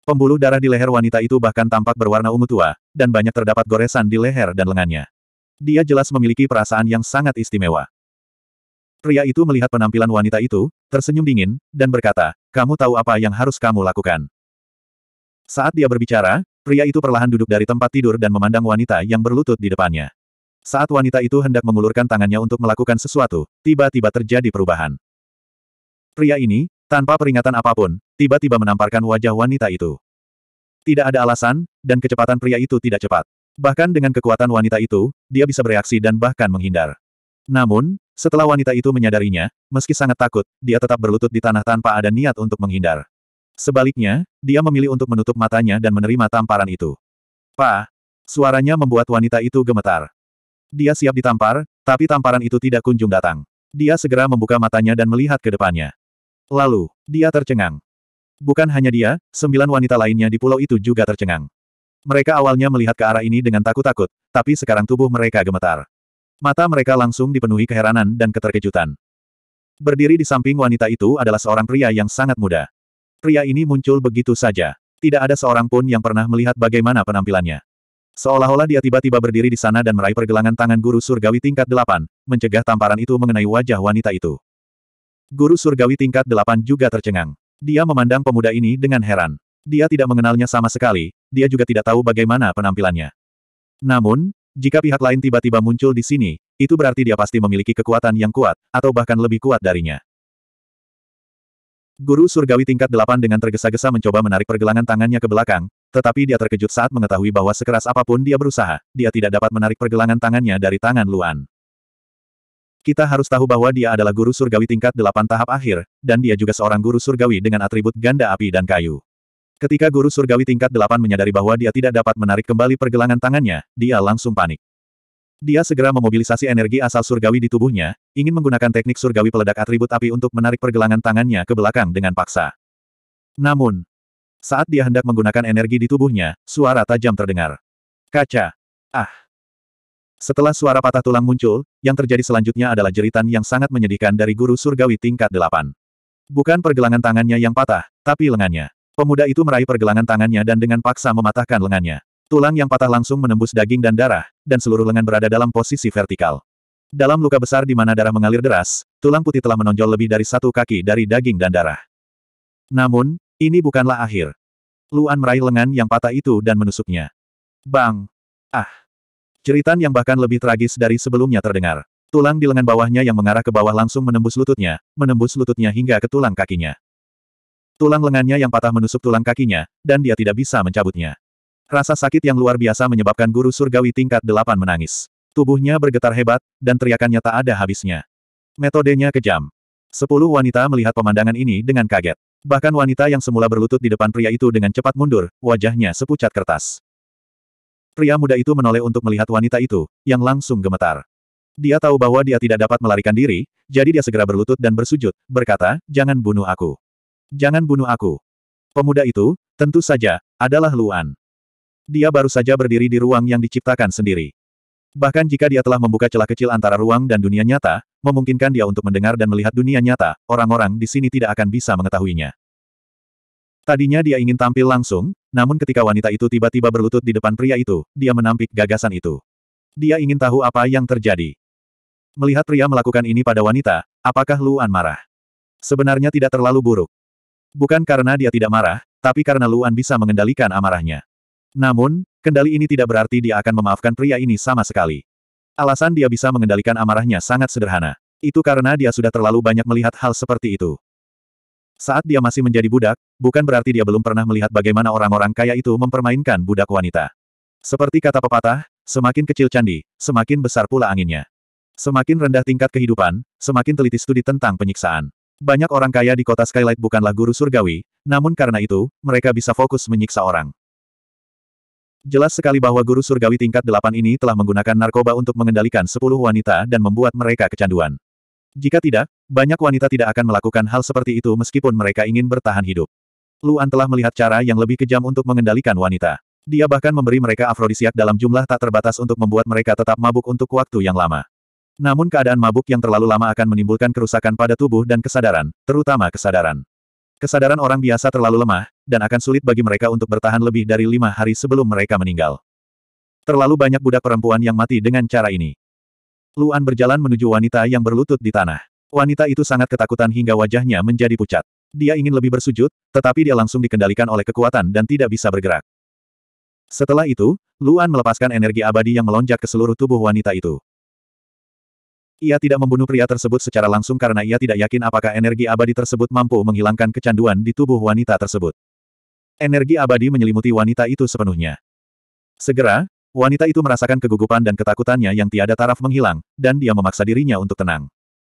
Pembuluh darah di leher wanita itu bahkan tampak berwarna ungu tua, dan banyak terdapat goresan di leher dan lengannya. Dia jelas memiliki perasaan yang sangat istimewa. Pria itu melihat penampilan wanita itu, tersenyum dingin, dan berkata, kamu tahu apa yang harus kamu lakukan. Saat dia berbicara, Pria itu perlahan duduk dari tempat tidur dan memandang wanita yang berlutut di depannya. Saat wanita itu hendak mengulurkan tangannya untuk melakukan sesuatu, tiba-tiba terjadi perubahan. Pria ini, tanpa peringatan apapun, tiba-tiba menamparkan wajah wanita itu. Tidak ada alasan, dan kecepatan pria itu tidak cepat. Bahkan dengan kekuatan wanita itu, dia bisa bereaksi dan bahkan menghindar. Namun, setelah wanita itu menyadarinya, meski sangat takut, dia tetap berlutut di tanah tanpa ada niat untuk menghindar. Sebaliknya, dia memilih untuk menutup matanya dan menerima tamparan itu. Pa! Suaranya membuat wanita itu gemetar. Dia siap ditampar, tapi tamparan itu tidak kunjung datang. Dia segera membuka matanya dan melihat ke depannya. Lalu, dia tercengang. Bukan hanya dia, sembilan wanita lainnya di pulau itu juga tercengang. Mereka awalnya melihat ke arah ini dengan takut-takut, tapi sekarang tubuh mereka gemetar. Mata mereka langsung dipenuhi keheranan dan keterkejutan. Berdiri di samping wanita itu adalah seorang pria yang sangat muda. Pria ini muncul begitu saja. Tidak ada seorang pun yang pernah melihat bagaimana penampilannya. Seolah-olah dia tiba-tiba berdiri di sana dan meraih pergelangan tangan guru surgawi tingkat delapan, mencegah tamparan itu mengenai wajah wanita itu. Guru surgawi tingkat delapan juga tercengang. Dia memandang pemuda ini dengan heran. Dia tidak mengenalnya sama sekali, dia juga tidak tahu bagaimana penampilannya. Namun, jika pihak lain tiba-tiba muncul di sini, itu berarti dia pasti memiliki kekuatan yang kuat, atau bahkan lebih kuat darinya. Guru surgawi tingkat delapan dengan tergesa-gesa mencoba menarik pergelangan tangannya ke belakang, tetapi dia terkejut saat mengetahui bahwa sekeras apapun dia berusaha, dia tidak dapat menarik pergelangan tangannya dari tangan Luan. Kita harus tahu bahwa dia adalah guru surgawi tingkat delapan tahap akhir, dan dia juga seorang guru surgawi dengan atribut ganda api dan kayu. Ketika guru surgawi tingkat delapan menyadari bahwa dia tidak dapat menarik kembali pergelangan tangannya, dia langsung panik. Dia segera memobilisasi energi asal surgawi di tubuhnya, ingin menggunakan teknik surgawi peledak atribut api untuk menarik pergelangan tangannya ke belakang dengan paksa. Namun, saat dia hendak menggunakan energi di tubuhnya, suara tajam terdengar. Kaca! Ah! Setelah suara patah tulang muncul, yang terjadi selanjutnya adalah jeritan yang sangat menyedihkan dari guru surgawi tingkat delapan. Bukan pergelangan tangannya yang patah, tapi lengannya. Pemuda itu meraih pergelangan tangannya dan dengan paksa mematahkan lengannya. Tulang yang patah langsung menembus daging dan darah, dan seluruh lengan berada dalam posisi vertikal. Dalam luka besar di mana darah mengalir deras, tulang putih telah menonjol lebih dari satu kaki dari daging dan darah. Namun, ini bukanlah akhir. Luan meraih lengan yang patah itu dan menusuknya. Bang! Ah! Ceritan yang bahkan lebih tragis dari sebelumnya terdengar. Tulang di lengan bawahnya yang mengarah ke bawah langsung menembus lututnya, menembus lututnya hingga ke tulang kakinya. Tulang lengannya yang patah menusuk tulang kakinya, dan dia tidak bisa mencabutnya. Rasa sakit yang luar biasa menyebabkan guru surgawi tingkat delapan menangis. Tubuhnya bergetar hebat, dan teriakannya tak ada habisnya. Metodenya kejam. Sepuluh wanita melihat pemandangan ini dengan kaget. Bahkan wanita yang semula berlutut di depan pria itu dengan cepat mundur, wajahnya sepucat kertas. Pria muda itu menoleh untuk melihat wanita itu, yang langsung gemetar. Dia tahu bahwa dia tidak dapat melarikan diri, jadi dia segera berlutut dan bersujud, berkata, jangan bunuh aku. Jangan bunuh aku. Pemuda itu, tentu saja, adalah Luan dia baru saja berdiri di ruang yang diciptakan sendiri. Bahkan jika dia telah membuka celah kecil antara ruang dan dunia nyata, memungkinkan dia untuk mendengar dan melihat dunia nyata, orang-orang di sini tidak akan bisa mengetahuinya. Tadinya dia ingin tampil langsung, namun ketika wanita itu tiba-tiba berlutut di depan pria itu, dia menampik gagasan itu. Dia ingin tahu apa yang terjadi. Melihat pria melakukan ini pada wanita, apakah Luan marah? Sebenarnya tidak terlalu buruk. Bukan karena dia tidak marah, tapi karena Luan bisa mengendalikan amarahnya. Namun, kendali ini tidak berarti dia akan memaafkan pria ini sama sekali. Alasan dia bisa mengendalikan amarahnya sangat sederhana. Itu karena dia sudah terlalu banyak melihat hal seperti itu. Saat dia masih menjadi budak, bukan berarti dia belum pernah melihat bagaimana orang-orang kaya itu mempermainkan budak wanita. Seperti kata pepatah, semakin kecil candi, semakin besar pula anginnya. Semakin rendah tingkat kehidupan, semakin teliti studi tentang penyiksaan. Banyak orang kaya di kota Skylight bukanlah guru surgawi, namun karena itu, mereka bisa fokus menyiksa orang. Jelas sekali bahwa guru surgawi tingkat delapan ini telah menggunakan narkoba untuk mengendalikan sepuluh wanita dan membuat mereka kecanduan. Jika tidak, banyak wanita tidak akan melakukan hal seperti itu meskipun mereka ingin bertahan hidup. Luan telah melihat cara yang lebih kejam untuk mengendalikan wanita. Dia bahkan memberi mereka afrodisiak dalam jumlah tak terbatas untuk membuat mereka tetap mabuk untuk waktu yang lama. Namun keadaan mabuk yang terlalu lama akan menimbulkan kerusakan pada tubuh dan kesadaran, terutama kesadaran. Kesadaran orang biasa terlalu lemah, dan akan sulit bagi mereka untuk bertahan lebih dari lima hari sebelum mereka meninggal. Terlalu banyak budak perempuan yang mati dengan cara ini. Luan berjalan menuju wanita yang berlutut di tanah. Wanita itu sangat ketakutan hingga wajahnya menjadi pucat. Dia ingin lebih bersujud, tetapi dia langsung dikendalikan oleh kekuatan dan tidak bisa bergerak. Setelah itu, Luan melepaskan energi abadi yang melonjak ke seluruh tubuh wanita itu. Ia tidak membunuh pria tersebut secara langsung karena ia tidak yakin apakah energi abadi tersebut mampu menghilangkan kecanduan di tubuh wanita tersebut. Energi abadi menyelimuti wanita itu sepenuhnya. Segera, wanita itu merasakan kegugupan dan ketakutannya yang tiada taraf menghilang, dan dia memaksa dirinya untuk tenang.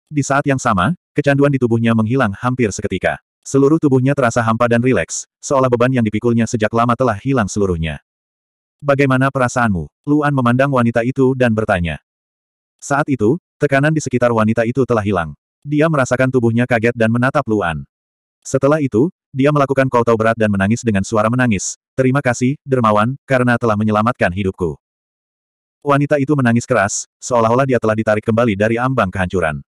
Di saat yang sama, kecanduan di tubuhnya menghilang hampir seketika. Seluruh tubuhnya terasa hampa dan rileks, seolah beban yang dipikulnya sejak lama telah hilang seluruhnya. Bagaimana perasaanmu? Luan memandang wanita itu dan bertanya. Saat itu, Tekanan di sekitar wanita itu telah hilang. Dia merasakan tubuhnya kaget dan menatap Luan. Setelah itu, dia melakukan kotau berat dan menangis dengan suara menangis. Terima kasih, dermawan, karena telah menyelamatkan hidupku. Wanita itu menangis keras, seolah-olah dia telah ditarik kembali dari ambang kehancuran.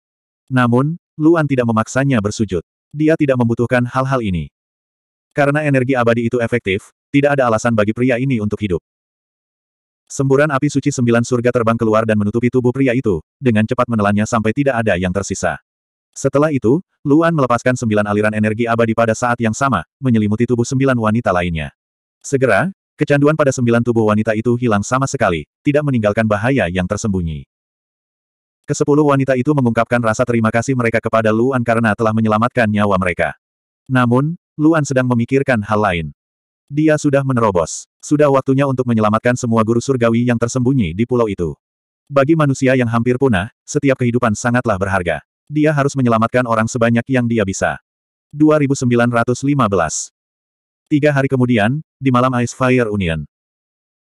Namun, Luan tidak memaksanya bersujud. Dia tidak membutuhkan hal-hal ini. Karena energi abadi itu efektif, tidak ada alasan bagi pria ini untuk hidup. Semburan api suci sembilan surga terbang keluar dan menutupi tubuh pria itu, dengan cepat menelannya sampai tidak ada yang tersisa. Setelah itu, Luan melepaskan sembilan aliran energi abadi pada saat yang sama, menyelimuti tubuh sembilan wanita lainnya. Segera, kecanduan pada sembilan tubuh wanita itu hilang sama sekali, tidak meninggalkan bahaya yang tersembunyi. Kesepuluh wanita itu mengungkapkan rasa terima kasih mereka kepada Luan karena telah menyelamatkan nyawa mereka. Namun, Luan sedang memikirkan hal lain. Dia sudah menerobos. Sudah waktunya untuk menyelamatkan semua guru surgawi yang tersembunyi di pulau itu. Bagi manusia yang hampir punah, setiap kehidupan sangatlah berharga. Dia harus menyelamatkan orang sebanyak yang dia bisa. 2915 Tiga hari kemudian, di malam Ice Fire Union.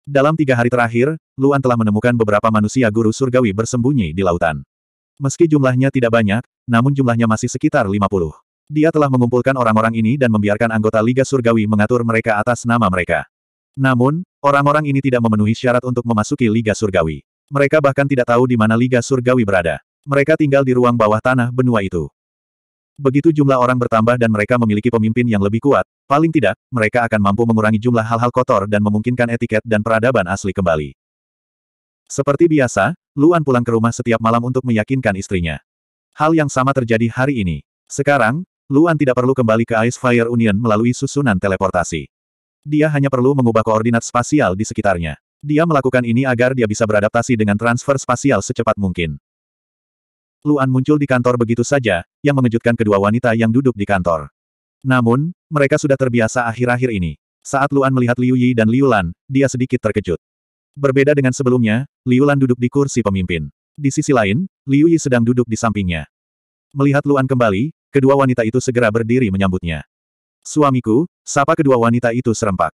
Dalam tiga hari terakhir, Luan telah menemukan beberapa manusia guru surgawi bersembunyi di lautan. Meski jumlahnya tidak banyak, namun jumlahnya masih sekitar 50. Dia telah mengumpulkan orang-orang ini dan membiarkan anggota Liga Surgawi mengatur mereka atas nama mereka. Namun, orang-orang ini tidak memenuhi syarat untuk memasuki Liga Surgawi. Mereka bahkan tidak tahu di mana Liga Surgawi berada. Mereka tinggal di ruang bawah tanah benua itu. Begitu jumlah orang bertambah dan mereka memiliki pemimpin yang lebih kuat, paling tidak, mereka akan mampu mengurangi jumlah hal-hal kotor dan memungkinkan etiket dan peradaban asli kembali. Seperti biasa, Luan pulang ke rumah setiap malam untuk meyakinkan istrinya. Hal yang sama terjadi hari ini. Sekarang, Luan tidak perlu kembali ke Ice Fire Union melalui susunan teleportasi. Dia hanya perlu mengubah koordinat spasial di sekitarnya. Dia melakukan ini agar dia bisa beradaptasi dengan transfer spasial secepat mungkin. Luan muncul di kantor begitu saja, yang mengejutkan kedua wanita yang duduk di kantor. Namun, mereka sudah terbiasa akhir-akhir ini. Saat Luan melihat Liu Yi dan Liu Lan, dia sedikit terkejut. Berbeda dengan sebelumnya, Liu Lan duduk di kursi pemimpin. Di sisi lain, Liu Yi sedang duduk di sampingnya. Melihat Luan kembali, kedua wanita itu segera berdiri menyambutnya. Suamiku, sapa kedua wanita itu serempak.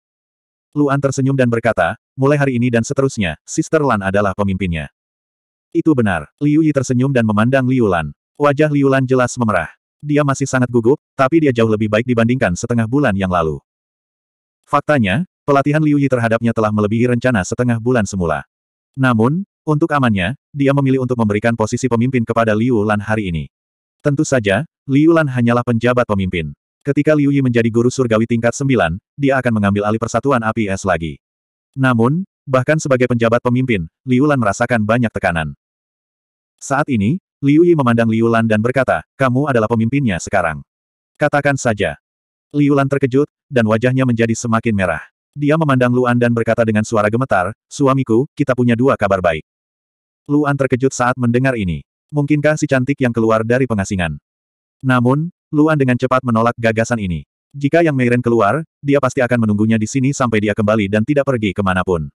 Luan tersenyum dan berkata, mulai hari ini dan seterusnya, Sister Lan adalah pemimpinnya. Itu benar, Liu Yi tersenyum dan memandang Liu Lan. Wajah Liu Lan jelas memerah. Dia masih sangat gugup, tapi dia jauh lebih baik dibandingkan setengah bulan yang lalu. Faktanya, pelatihan Liu Yi terhadapnya telah melebihi rencana setengah bulan semula. Namun, untuk amannya, dia memilih untuk memberikan posisi pemimpin kepada Liu Lan hari ini. Tentu saja, Liu Lan hanyalah penjabat pemimpin. Ketika Liu Yi menjadi guru surgawi tingkat 9, dia akan mengambil alih persatuan api es lagi. Namun, bahkan sebagai penjabat pemimpin, Liu Lan merasakan banyak tekanan. Saat ini, Liu Yi memandang Liu Lan dan berkata, kamu adalah pemimpinnya sekarang. Katakan saja. Liu Lan terkejut, dan wajahnya menjadi semakin merah. Dia memandang Luan dan berkata dengan suara gemetar, suamiku, kita punya dua kabar baik. Luan terkejut saat mendengar ini. Mungkinkah si cantik yang keluar dari pengasingan? Namun, Luan dengan cepat menolak gagasan ini. Jika Yang Meiren keluar, dia pasti akan menunggunya di sini sampai dia kembali dan tidak pergi kemanapun.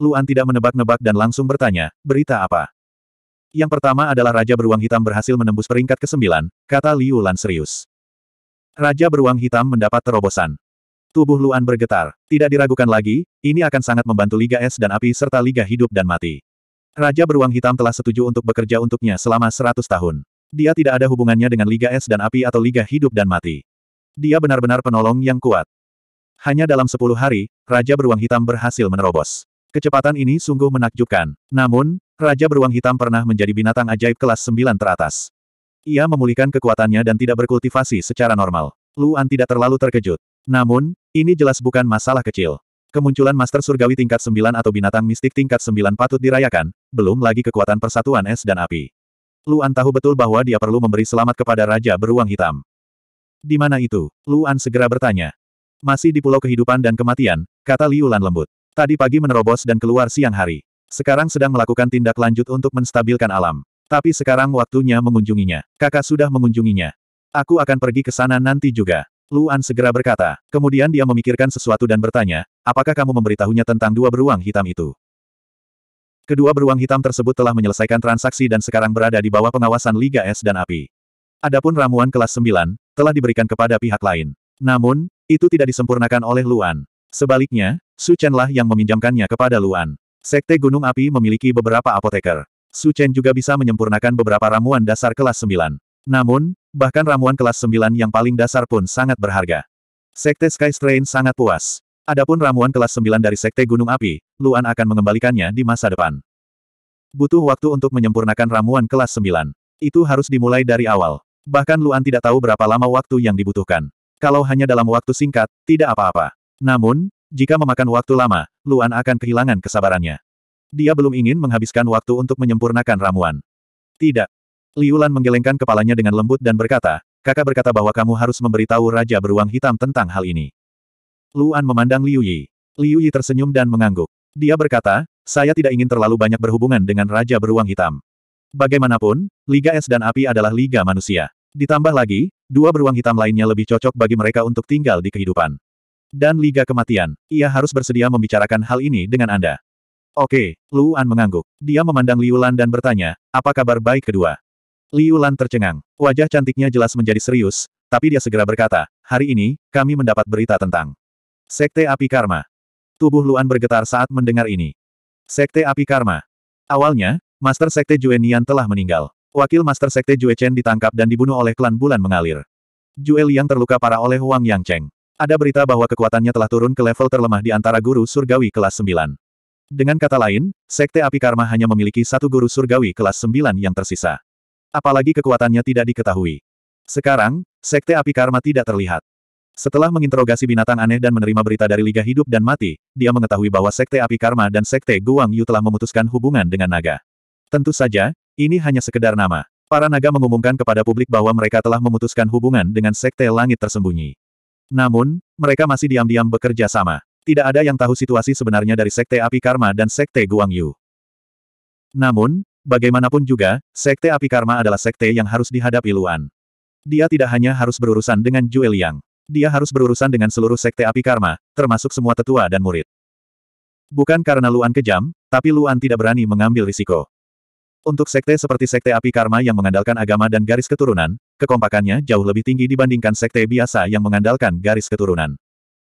Luan tidak menebak-nebak dan langsung bertanya, berita apa? Yang pertama adalah Raja Beruang Hitam berhasil menembus peringkat ke-9, kata Liu Lan serius. Raja Beruang Hitam mendapat terobosan. Tubuh Luan bergetar. Tidak diragukan lagi, ini akan sangat membantu Liga Es dan Api serta Liga Hidup dan Mati. Raja Beruang Hitam telah setuju untuk bekerja untuknya selama 100 tahun. Dia tidak ada hubungannya dengan Liga Es dan Api atau Liga Hidup dan Mati. Dia benar-benar penolong yang kuat. Hanya dalam sepuluh hari, Raja Beruang Hitam berhasil menerobos. Kecepatan ini sungguh menakjubkan. Namun, Raja Beruang Hitam pernah menjadi binatang ajaib kelas 9 teratas. Ia memulihkan kekuatannya dan tidak berkultivasi secara normal. Luan tidak terlalu terkejut. Namun, ini jelas bukan masalah kecil. Kemunculan Master Surgawi tingkat 9 atau binatang mistik tingkat 9 patut dirayakan, belum lagi kekuatan persatuan es dan api. Luan tahu betul bahwa dia perlu memberi selamat kepada Raja Beruang Hitam. Di mana itu? Luan segera bertanya. Masih di Pulau Kehidupan dan Kematian, kata Liulan lembut. Tadi pagi menerobos dan keluar siang hari. Sekarang sedang melakukan tindak lanjut untuk menstabilkan alam. Tapi sekarang waktunya mengunjunginya. Kakak sudah mengunjunginya. Aku akan pergi ke sana nanti juga. Luan segera berkata. Kemudian dia memikirkan sesuatu dan bertanya, apakah kamu memberitahunya tentang dua beruang hitam itu? Kedua beruang hitam tersebut telah menyelesaikan transaksi dan sekarang berada di bawah pengawasan Liga Es dan Api. Adapun ramuan kelas 9, telah diberikan kepada pihak lain. Namun, itu tidak disempurnakan oleh Luan. Sebaliknya, Su Chen lah yang meminjamkannya kepada Luan. Sekte Gunung Api memiliki beberapa apoteker. Su Chen juga bisa menyempurnakan beberapa ramuan dasar kelas 9. Namun, bahkan ramuan kelas 9 yang paling dasar pun sangat berharga. Sekte Sky Strain sangat puas. Adapun ramuan kelas 9 dari Sekte Gunung Api, Luan akan mengembalikannya di masa depan. Butuh waktu untuk menyempurnakan ramuan kelas 9. Itu harus dimulai dari awal. Bahkan Luan tidak tahu berapa lama waktu yang dibutuhkan. Kalau hanya dalam waktu singkat, tidak apa-apa. Namun, jika memakan waktu lama, Luan akan kehilangan kesabarannya. Dia belum ingin menghabiskan waktu untuk menyempurnakan ramuan. Tidak. Liulan menggelengkan kepalanya dengan lembut dan berkata, kakak berkata bahwa kamu harus memberitahu Raja Beruang Hitam tentang hal ini. Luan memandang Liu Yi. Liu Yi tersenyum dan mengangguk. Dia berkata, saya tidak ingin terlalu banyak berhubungan dengan Raja Beruang Hitam. Bagaimanapun, Liga Es dan Api adalah Liga Manusia. Ditambah lagi, dua beruang hitam lainnya lebih cocok bagi mereka untuk tinggal di kehidupan. Dan Liga Kematian, ia harus bersedia membicarakan hal ini dengan Anda. Oke, Luan mengangguk. Dia memandang Liu Lan dan bertanya, apa kabar baik kedua? Liu Lan tercengang. Wajah cantiknya jelas menjadi serius, tapi dia segera berkata, hari ini, kami mendapat berita tentang Sekte Api Karma. Tubuh Luan bergetar saat mendengar ini. Sekte Api Karma. Awalnya, Master Sekte Jue Nian telah meninggal. Wakil Master Sekte Jue Chen ditangkap dan dibunuh oleh klan Bulan Mengalir. Jue Liang terluka parah oleh Huang Yang Cheng. Ada berita bahwa kekuatannya telah turun ke level terlemah di antara guru surgawi kelas 9. Dengan kata lain, Sekte Api Karma hanya memiliki satu guru surgawi kelas 9 yang tersisa. Apalagi kekuatannya tidak diketahui. Sekarang, Sekte Api Karma tidak terlihat. Setelah menginterogasi binatang aneh dan menerima berita dari Liga Hidup dan Mati, dia mengetahui bahwa Sekte Api Karma dan Sekte Guang Yu telah memutuskan hubungan dengan naga. Tentu saja, ini hanya sekedar nama. Para naga mengumumkan kepada publik bahwa mereka telah memutuskan hubungan dengan Sekte Langit Tersembunyi. Namun, mereka masih diam-diam bekerja sama. Tidak ada yang tahu situasi sebenarnya dari Sekte Api Karma dan Sekte Guang Yu. Namun, bagaimanapun juga, Sekte Api Karma adalah sekte yang harus dihadapi Luan. Dia tidak hanya harus berurusan dengan Jue Liang. Dia harus berurusan dengan seluruh sekte api karma, termasuk semua tetua dan murid. Bukan karena Luan kejam, tapi Luan tidak berani mengambil risiko. Untuk sekte seperti sekte api karma yang mengandalkan agama dan garis keturunan, kekompakannya jauh lebih tinggi dibandingkan sekte biasa yang mengandalkan garis keturunan.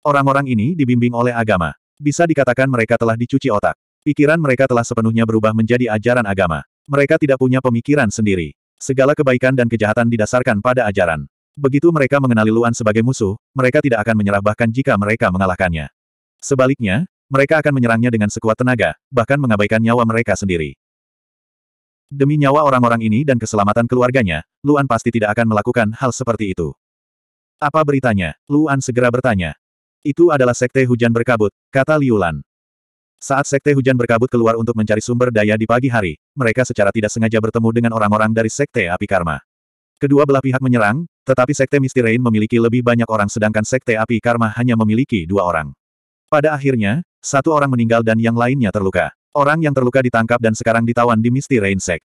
Orang-orang ini dibimbing oleh agama. Bisa dikatakan mereka telah dicuci otak. Pikiran mereka telah sepenuhnya berubah menjadi ajaran agama. Mereka tidak punya pemikiran sendiri. Segala kebaikan dan kejahatan didasarkan pada ajaran. Begitu mereka mengenali Luan sebagai musuh, mereka tidak akan menyerah bahkan jika mereka mengalahkannya. Sebaliknya, mereka akan menyerangnya dengan sekuat tenaga, bahkan mengabaikan nyawa mereka sendiri. Demi nyawa orang-orang ini dan keselamatan keluarganya, Luan pasti tidak akan melakukan hal seperti itu. Apa beritanya? Luan segera bertanya. Itu adalah sekte hujan berkabut, kata Liulan. Saat sekte hujan berkabut keluar untuk mencari sumber daya di pagi hari, mereka secara tidak sengaja bertemu dengan orang-orang dari sekte api karma. Kedua belah pihak menyerang, tetapi Sekte Misty Rain memiliki lebih banyak orang sedangkan Sekte Api Karma hanya memiliki dua orang. Pada akhirnya, satu orang meninggal dan yang lainnya terluka. Orang yang terluka ditangkap dan sekarang ditawan di Misty Rain Sek.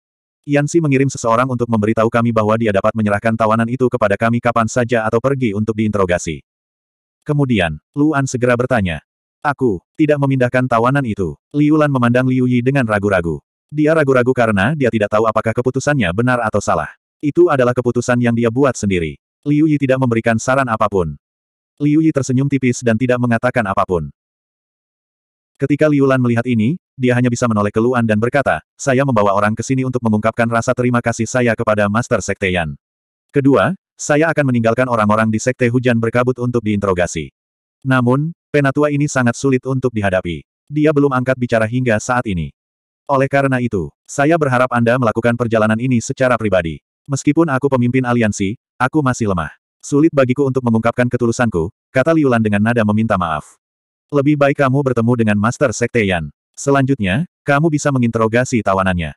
Yansi mengirim seseorang untuk memberitahu kami bahwa dia dapat menyerahkan tawanan itu kepada kami kapan saja atau pergi untuk diinterogasi. Kemudian, Luan segera bertanya. Aku, tidak memindahkan tawanan itu. Liulan memandang Liu Yi dengan ragu-ragu. Dia ragu-ragu karena dia tidak tahu apakah keputusannya benar atau salah. Itu adalah keputusan yang dia buat sendiri. Liu Yi tidak memberikan saran apapun. Liu Yi tersenyum tipis dan tidak mengatakan apapun. Ketika Liu Lan melihat ini, dia hanya bisa menoleh ke Luan dan berkata, saya membawa orang ke sini untuk mengungkapkan rasa terima kasih saya kepada Master Sekte Yan. Kedua, saya akan meninggalkan orang-orang di Sekte Hujan Berkabut untuk diinterogasi. Namun, penatua ini sangat sulit untuk dihadapi. Dia belum angkat bicara hingga saat ini. Oleh karena itu, saya berharap Anda melakukan perjalanan ini secara pribadi. Meskipun aku pemimpin aliansi, aku masih lemah. Sulit bagiku untuk mengungkapkan ketulusanku, kata Liulan dengan nada meminta maaf. Lebih baik kamu bertemu dengan Master Sekte Yan. Selanjutnya, kamu bisa menginterogasi tawanannya.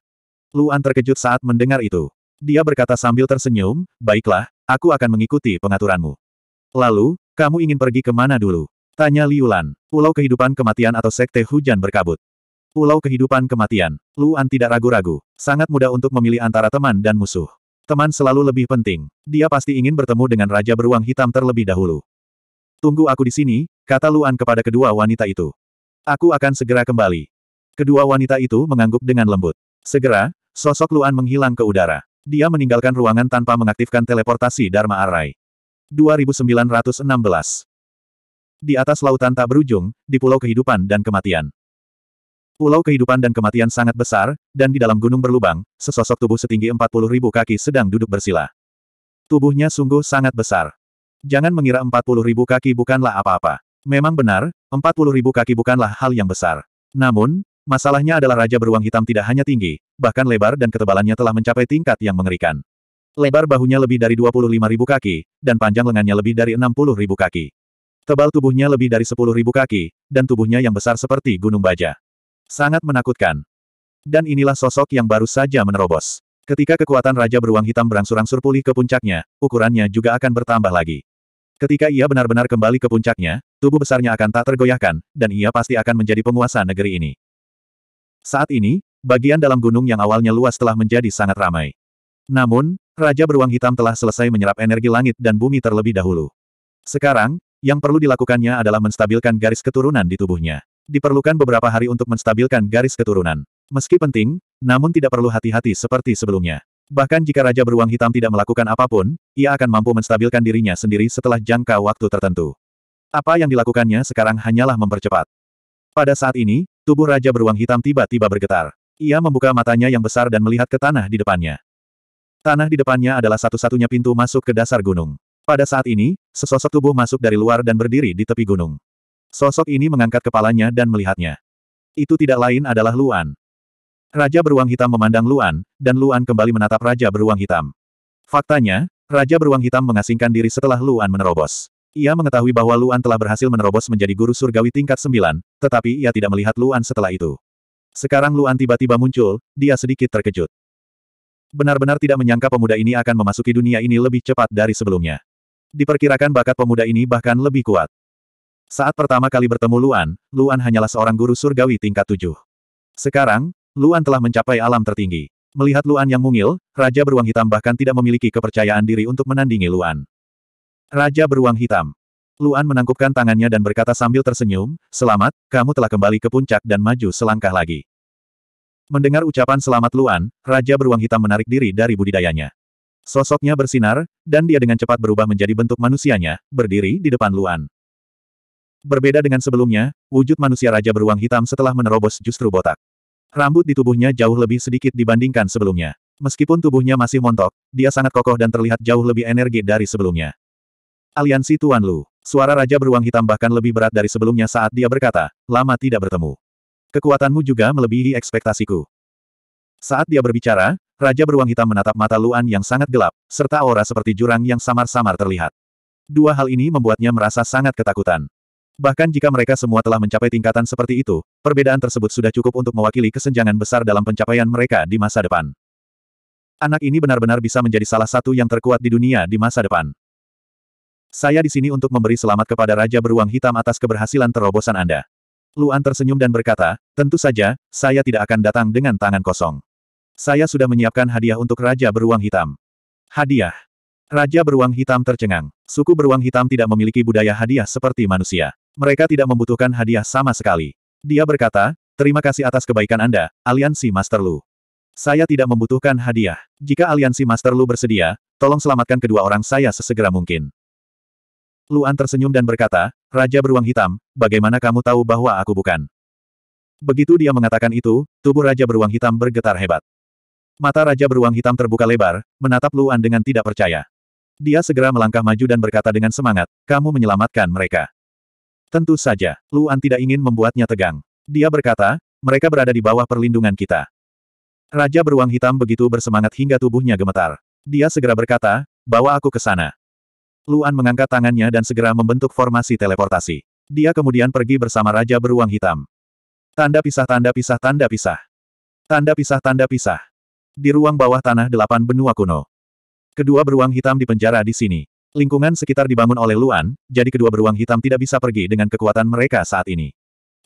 Luan terkejut saat mendengar itu. Dia berkata sambil tersenyum, baiklah, aku akan mengikuti pengaturanmu. Lalu, kamu ingin pergi ke mana dulu? Tanya Liulan. Pulau kehidupan kematian atau sekte hujan berkabut. Pulau kehidupan kematian. Luan tidak ragu-ragu. Sangat mudah untuk memilih antara teman dan musuh. Teman selalu lebih penting. Dia pasti ingin bertemu dengan Raja Beruang Hitam terlebih dahulu. Tunggu aku di sini, kata Luan kepada kedua wanita itu. Aku akan segera kembali. Kedua wanita itu mengangguk dengan lembut. Segera, sosok Luan menghilang ke udara. Dia meninggalkan ruangan tanpa mengaktifkan teleportasi Dharma Arai. 2916 Di atas lautan tak berujung, di pulau kehidupan dan kematian. Pulau kehidupan dan kematian sangat besar, dan di dalam gunung berlubang, sesosok tubuh setinggi 40 ribu kaki sedang duduk bersila. Tubuhnya sungguh sangat besar. Jangan mengira 40 ribu kaki bukanlah apa-apa. Memang benar, 40 ribu kaki bukanlah hal yang besar. Namun, masalahnya adalah Raja Beruang Hitam tidak hanya tinggi, bahkan lebar dan ketebalannya telah mencapai tingkat yang mengerikan. Lebar bahunya lebih dari 25 ribu kaki, dan panjang lengannya lebih dari 60 ribu kaki. Tebal tubuhnya lebih dari 10 ribu kaki, dan tubuhnya yang besar seperti gunung baja. Sangat menakutkan. Dan inilah sosok yang baru saja menerobos. Ketika kekuatan Raja Beruang Hitam berangsur-angsur pulih ke puncaknya, ukurannya juga akan bertambah lagi. Ketika ia benar-benar kembali ke puncaknya, tubuh besarnya akan tak tergoyahkan, dan ia pasti akan menjadi penguasa negeri ini. Saat ini, bagian dalam gunung yang awalnya luas telah menjadi sangat ramai. Namun, Raja Beruang Hitam telah selesai menyerap energi langit dan bumi terlebih dahulu. Sekarang, yang perlu dilakukannya adalah menstabilkan garis keturunan di tubuhnya. Diperlukan beberapa hari untuk menstabilkan garis keturunan. Meski penting, namun tidak perlu hati-hati seperti sebelumnya. Bahkan jika Raja Beruang Hitam tidak melakukan apapun, ia akan mampu menstabilkan dirinya sendiri setelah jangka waktu tertentu. Apa yang dilakukannya sekarang hanyalah mempercepat. Pada saat ini, tubuh Raja Beruang Hitam tiba-tiba bergetar. Ia membuka matanya yang besar dan melihat ke tanah di depannya. Tanah di depannya adalah satu-satunya pintu masuk ke dasar gunung. Pada saat ini, sesosok tubuh masuk dari luar dan berdiri di tepi gunung. Sosok ini mengangkat kepalanya dan melihatnya. Itu tidak lain adalah Luan. Raja beruang hitam memandang Luan, dan Luan kembali menatap Raja beruang hitam. Faktanya, Raja beruang hitam mengasingkan diri setelah Luan menerobos. Ia mengetahui bahwa Luan telah berhasil menerobos menjadi guru surgawi tingkat sembilan, tetapi ia tidak melihat Luan setelah itu. Sekarang Luan tiba-tiba muncul, dia sedikit terkejut. Benar-benar tidak menyangka pemuda ini akan memasuki dunia ini lebih cepat dari sebelumnya. Diperkirakan bakat pemuda ini bahkan lebih kuat. Saat pertama kali bertemu Luan, Luan hanyalah seorang guru surgawi tingkat tujuh. Sekarang, Luan telah mencapai alam tertinggi. Melihat Luan yang mungil, Raja Beruang Hitam bahkan tidak memiliki kepercayaan diri untuk menandingi Luan. Raja Beruang Hitam. Luan menangkupkan tangannya dan berkata sambil tersenyum, Selamat, kamu telah kembali ke puncak dan maju selangkah lagi. Mendengar ucapan selamat Luan, Raja Beruang Hitam menarik diri dari budidayanya. Sosoknya bersinar, dan dia dengan cepat berubah menjadi bentuk manusianya, berdiri di depan Luan. Berbeda dengan sebelumnya, wujud manusia raja beruang hitam setelah menerobos justru botak. Rambut di tubuhnya jauh lebih sedikit dibandingkan sebelumnya. Meskipun tubuhnya masih montok, dia sangat kokoh dan terlihat jauh lebih energi dari sebelumnya. Aliansi Tuan Lu. Suara Raja Beruang Hitam bahkan lebih berat dari sebelumnya saat dia berkata, lama tidak bertemu. Kekuatanmu juga melebihi ekspektasiku. Saat dia berbicara, Raja Beruang Hitam menatap mata Luan yang sangat gelap, serta aura seperti jurang yang samar-samar terlihat. Dua hal ini membuatnya merasa sangat ketakutan. Bahkan jika mereka semua telah mencapai tingkatan seperti itu, perbedaan tersebut sudah cukup untuk mewakili kesenjangan besar dalam pencapaian mereka di masa depan. Anak ini benar-benar bisa menjadi salah satu yang terkuat di dunia di masa depan. Saya di sini untuk memberi selamat kepada Raja Beruang Hitam atas keberhasilan terobosan Anda. Luan tersenyum dan berkata, tentu saja, saya tidak akan datang dengan tangan kosong. Saya sudah menyiapkan hadiah untuk Raja Beruang Hitam. Hadiah. Raja Beruang Hitam tercengang. Suku Beruang Hitam tidak memiliki budaya hadiah seperti manusia. Mereka tidak membutuhkan hadiah sama sekali. Dia berkata, terima kasih atas kebaikan Anda, Aliansi Master Lu. Saya tidak membutuhkan hadiah. Jika Aliansi Master Lu bersedia, tolong selamatkan kedua orang saya sesegera mungkin. Luan tersenyum dan berkata, Raja Beruang Hitam, bagaimana kamu tahu bahwa aku bukan? Begitu dia mengatakan itu, tubuh Raja Beruang Hitam bergetar hebat. Mata Raja Beruang Hitam terbuka lebar, menatap Luan dengan tidak percaya. Dia segera melangkah maju dan berkata dengan semangat, kamu menyelamatkan mereka. Tentu saja, Luan tidak ingin membuatnya tegang. Dia berkata, mereka berada di bawah perlindungan kita. Raja beruang hitam begitu bersemangat hingga tubuhnya gemetar. Dia segera berkata, bawa aku ke sana. Luan mengangkat tangannya dan segera membentuk formasi teleportasi. Dia kemudian pergi bersama Raja beruang hitam. Tanda pisah tanda pisah tanda pisah. Tanda pisah tanda pisah. Di ruang bawah tanah delapan benua kuno. Kedua beruang hitam dipenjara di sini. Lingkungan sekitar dibangun oleh Luan, jadi kedua beruang hitam tidak bisa pergi dengan kekuatan mereka saat ini.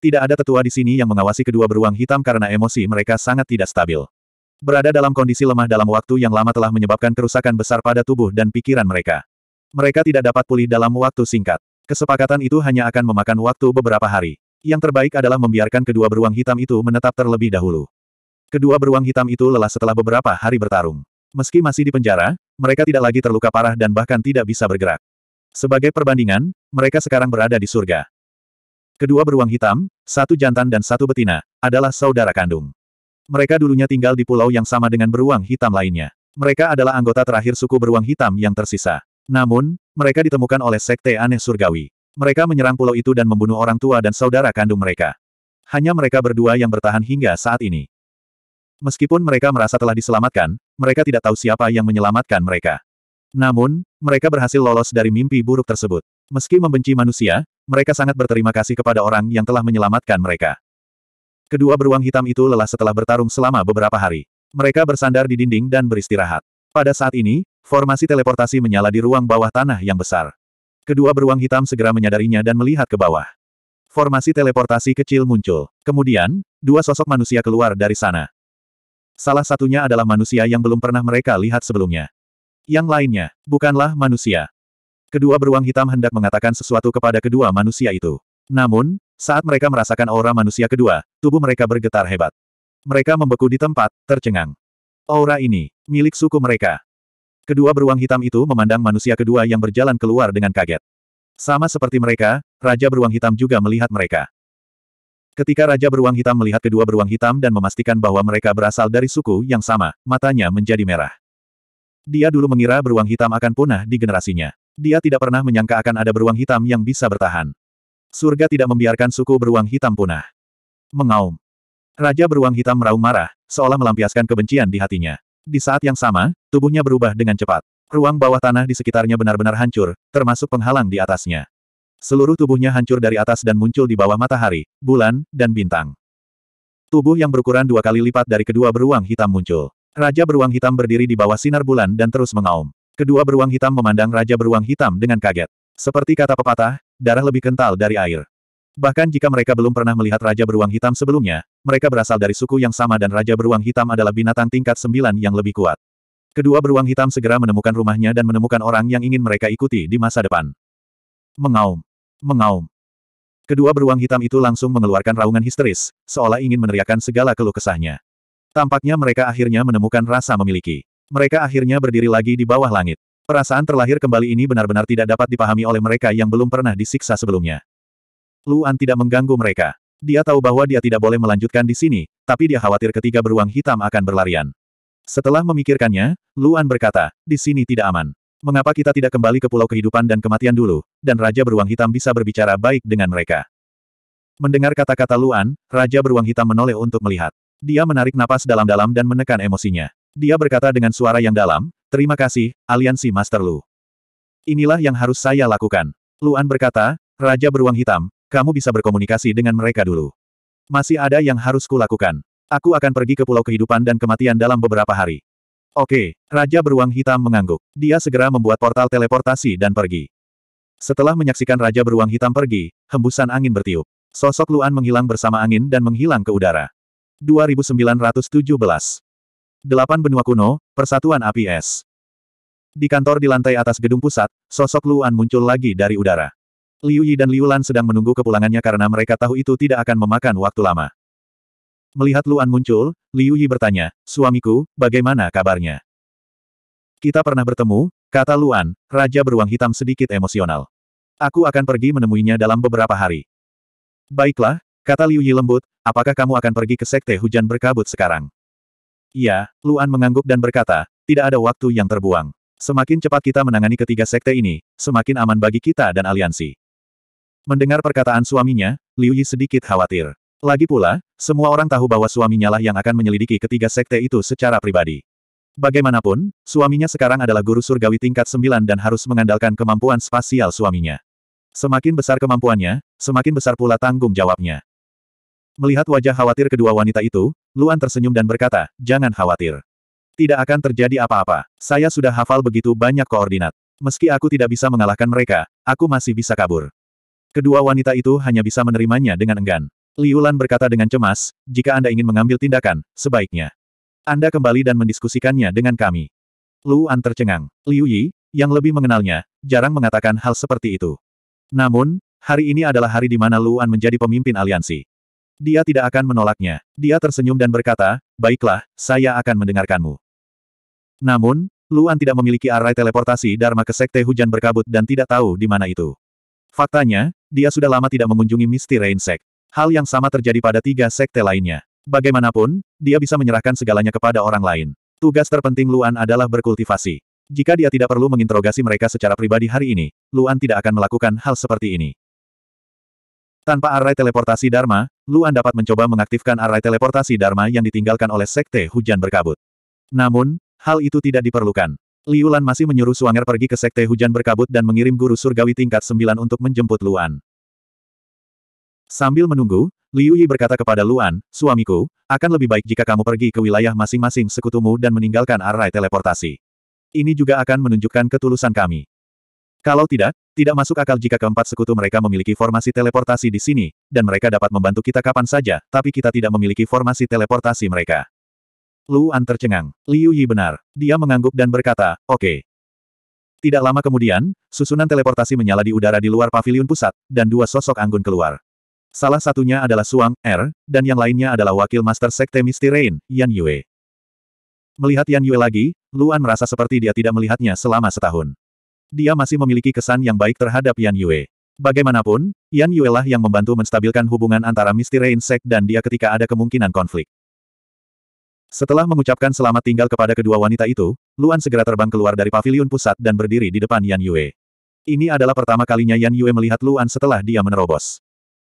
Tidak ada tetua di sini yang mengawasi kedua beruang hitam karena emosi mereka sangat tidak stabil. Berada dalam kondisi lemah dalam waktu yang lama telah menyebabkan kerusakan besar pada tubuh dan pikiran mereka. Mereka tidak dapat pulih dalam waktu singkat. Kesepakatan itu hanya akan memakan waktu beberapa hari. Yang terbaik adalah membiarkan kedua beruang hitam itu menetap terlebih dahulu. Kedua beruang hitam itu lelah setelah beberapa hari bertarung. Meski masih di penjara, mereka tidak lagi terluka parah dan bahkan tidak bisa bergerak. Sebagai perbandingan, mereka sekarang berada di surga. Kedua beruang hitam, satu jantan dan satu betina, adalah saudara kandung. Mereka dulunya tinggal di pulau yang sama dengan beruang hitam lainnya. Mereka adalah anggota terakhir suku beruang hitam yang tersisa. Namun, mereka ditemukan oleh sekte aneh surgawi. Mereka menyerang pulau itu dan membunuh orang tua dan saudara kandung mereka. Hanya mereka berdua yang bertahan hingga saat ini. Meskipun mereka merasa telah diselamatkan, mereka tidak tahu siapa yang menyelamatkan mereka. Namun, mereka berhasil lolos dari mimpi buruk tersebut. Meski membenci manusia, mereka sangat berterima kasih kepada orang yang telah menyelamatkan mereka. Kedua beruang hitam itu lelah setelah bertarung selama beberapa hari. Mereka bersandar di dinding dan beristirahat. Pada saat ini, formasi teleportasi menyala di ruang bawah tanah yang besar. Kedua beruang hitam segera menyadarinya dan melihat ke bawah. Formasi teleportasi kecil muncul. Kemudian, dua sosok manusia keluar dari sana. Salah satunya adalah manusia yang belum pernah mereka lihat sebelumnya. Yang lainnya, bukanlah manusia. Kedua beruang hitam hendak mengatakan sesuatu kepada kedua manusia itu. Namun, saat mereka merasakan aura manusia kedua, tubuh mereka bergetar hebat. Mereka membeku di tempat, tercengang. Aura ini, milik suku mereka. Kedua beruang hitam itu memandang manusia kedua yang berjalan keluar dengan kaget. Sama seperti mereka, Raja Beruang Hitam juga melihat mereka. Ketika Raja Beruang Hitam melihat kedua beruang hitam dan memastikan bahwa mereka berasal dari suku yang sama, matanya menjadi merah. Dia dulu mengira beruang hitam akan punah di generasinya. Dia tidak pernah menyangka akan ada beruang hitam yang bisa bertahan. Surga tidak membiarkan suku beruang hitam punah. Mengaum. Raja beruang hitam meraung marah, seolah melampiaskan kebencian di hatinya. Di saat yang sama, tubuhnya berubah dengan cepat. Ruang bawah tanah di sekitarnya benar-benar hancur, termasuk penghalang di atasnya. Seluruh tubuhnya hancur dari atas dan muncul di bawah matahari, bulan, dan bintang. Tubuh yang berukuran dua kali lipat dari kedua beruang hitam muncul. Raja beruang hitam berdiri di bawah sinar bulan dan terus mengaum. Kedua beruang hitam memandang Raja beruang hitam dengan kaget. Seperti kata pepatah, darah lebih kental dari air. Bahkan jika mereka belum pernah melihat Raja Beruang Hitam sebelumnya, mereka berasal dari suku yang sama dan Raja Beruang Hitam adalah binatang tingkat sembilan yang lebih kuat. Kedua beruang hitam segera menemukan rumahnya dan menemukan orang yang ingin mereka ikuti di masa depan. Mengaum. Mengaum. Kedua beruang hitam itu langsung mengeluarkan raungan histeris, seolah ingin meneriakkan segala keluh kesahnya. Tampaknya mereka akhirnya menemukan rasa memiliki. Mereka akhirnya berdiri lagi di bawah langit. Perasaan terlahir kembali ini benar-benar tidak dapat dipahami oleh mereka yang belum pernah disiksa sebelumnya. Luan tidak mengganggu mereka. Dia tahu bahwa dia tidak boleh melanjutkan di sini, tapi dia khawatir ketiga beruang hitam akan berlarian. Setelah memikirkannya, Luan berkata, di sini tidak aman mengapa kita tidak kembali ke pulau kehidupan dan kematian dulu, dan Raja Beruang Hitam bisa berbicara baik dengan mereka. Mendengar kata-kata Luan, Raja Beruang Hitam menoleh untuk melihat. Dia menarik napas dalam-dalam dan menekan emosinya. Dia berkata dengan suara yang dalam, terima kasih, aliansi Master Lu. Inilah yang harus saya lakukan. Luan berkata, Raja Beruang Hitam, kamu bisa berkomunikasi dengan mereka dulu. Masih ada yang harus kulakukan. Aku akan pergi ke pulau kehidupan dan kematian dalam beberapa hari. Oke, Raja Beruang Hitam mengangguk. Dia segera membuat portal teleportasi dan pergi. Setelah menyaksikan Raja Beruang Hitam pergi, hembusan angin bertiup. Sosok Luan menghilang bersama angin dan menghilang ke udara. 2917 Delapan benua kuno, Persatuan Api Es Di kantor di lantai atas gedung pusat, sosok Luan muncul lagi dari udara. Liu Yi dan Liu Lan sedang menunggu kepulangannya karena mereka tahu itu tidak akan memakan waktu lama. Melihat Luan muncul, Liu Yi bertanya, suamiku, bagaimana kabarnya? Kita pernah bertemu, kata Luan, Raja Beruang Hitam sedikit emosional. Aku akan pergi menemuinya dalam beberapa hari. Baiklah, kata Liu Yi lembut, apakah kamu akan pergi ke Sekte Hujan Berkabut sekarang? Iya, Luan mengangguk dan berkata, tidak ada waktu yang terbuang. Semakin cepat kita menangani ketiga sekte ini, semakin aman bagi kita dan aliansi. Mendengar perkataan suaminya, Liu Yi sedikit khawatir. Lagi pula, semua orang tahu bahwa suaminya lah yang akan menyelidiki ketiga sekte itu secara pribadi. Bagaimanapun, suaminya sekarang adalah guru surgawi tingkat 9 dan harus mengandalkan kemampuan spasial suaminya. Semakin besar kemampuannya, semakin besar pula tanggung jawabnya. Melihat wajah khawatir kedua wanita itu, Luan tersenyum dan berkata, jangan khawatir. Tidak akan terjadi apa-apa. Saya sudah hafal begitu banyak koordinat. Meski aku tidak bisa mengalahkan mereka, aku masih bisa kabur. Kedua wanita itu hanya bisa menerimanya dengan enggan. Liu Lan berkata dengan cemas, jika Anda ingin mengambil tindakan, sebaiknya. Anda kembali dan mendiskusikannya dengan kami. Lu An tercengang. Liu Yi, yang lebih mengenalnya, jarang mengatakan hal seperti itu. Namun, hari ini adalah hari di mana Lu An menjadi pemimpin aliansi. Dia tidak akan menolaknya. Dia tersenyum dan berkata, baiklah, saya akan mendengarkanmu. Namun, Luan tidak memiliki arai teleportasi Dharma ke Sekte Hujan Berkabut dan tidak tahu di mana itu. Faktanya, dia sudah lama tidak mengunjungi Misty Rain Sect. Hal yang sama terjadi pada tiga sekte lainnya. Bagaimanapun, dia bisa menyerahkan segalanya kepada orang lain. Tugas terpenting Luan adalah berkultivasi. Jika dia tidak perlu menginterogasi mereka secara pribadi hari ini, Luan tidak akan melakukan hal seperti ini. Tanpa arai teleportasi Dharma, Luan dapat mencoba mengaktifkan arai teleportasi Dharma yang ditinggalkan oleh Sekte Hujan Berkabut. Namun, hal itu tidak diperlukan. Liulan masih menyuruh Suanger pergi ke Sekte Hujan Berkabut dan mengirim guru surgawi tingkat 9 untuk menjemput Luan. Sambil menunggu, Liu Yi berkata kepada Luan, suamiku, akan lebih baik jika kamu pergi ke wilayah masing-masing sekutumu dan meninggalkan arai teleportasi. Ini juga akan menunjukkan ketulusan kami. Kalau tidak, tidak masuk akal jika keempat sekutu mereka memiliki formasi teleportasi di sini, dan mereka dapat membantu kita kapan saja, tapi kita tidak memiliki formasi teleportasi mereka. Luan tercengang. Liu Yi benar. Dia mengangguk dan berkata, oke. Okay. Tidak lama kemudian, susunan teleportasi menyala di udara di luar paviliun pusat, dan dua sosok anggun keluar. Salah satunya adalah Suang, Er, dan yang lainnya adalah wakil Master Sekte Misty Rain, Yan Yue. Melihat Yan Yue lagi, Luan merasa seperti dia tidak melihatnya selama setahun. Dia masih memiliki kesan yang baik terhadap Yan Yue. Bagaimanapun, Yan Yue lah yang membantu menstabilkan hubungan antara Misty Rain Sek dan dia ketika ada kemungkinan konflik. Setelah mengucapkan selamat tinggal kepada kedua wanita itu, Luan segera terbang keluar dari pavilion pusat dan berdiri di depan Yan Yue. Ini adalah pertama kalinya Yan Yue melihat Luan setelah dia menerobos.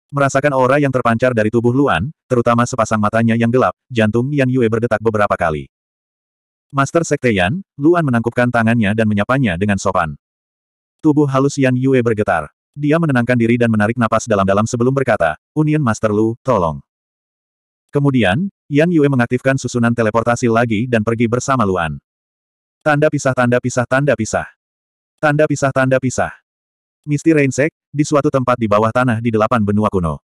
Merasakan aura yang terpancar dari tubuh Luan, terutama sepasang matanya yang gelap, jantung Yan Yue berdetak beberapa kali. Master Sekte Yan, Luan menangkupkan tangannya dan menyapanya dengan sopan. Tubuh halus Yan Yue bergetar. Dia menenangkan diri dan menarik napas dalam-dalam sebelum berkata, Union Master Lu, tolong. Kemudian, Yan Yue mengaktifkan susunan teleportasi lagi dan pergi bersama Luan. Tanda pisah tanda pisah tanda pisah. Tanda pisah tanda pisah. Misti Rainsek, di suatu tempat di bawah tanah di delapan benua kuno.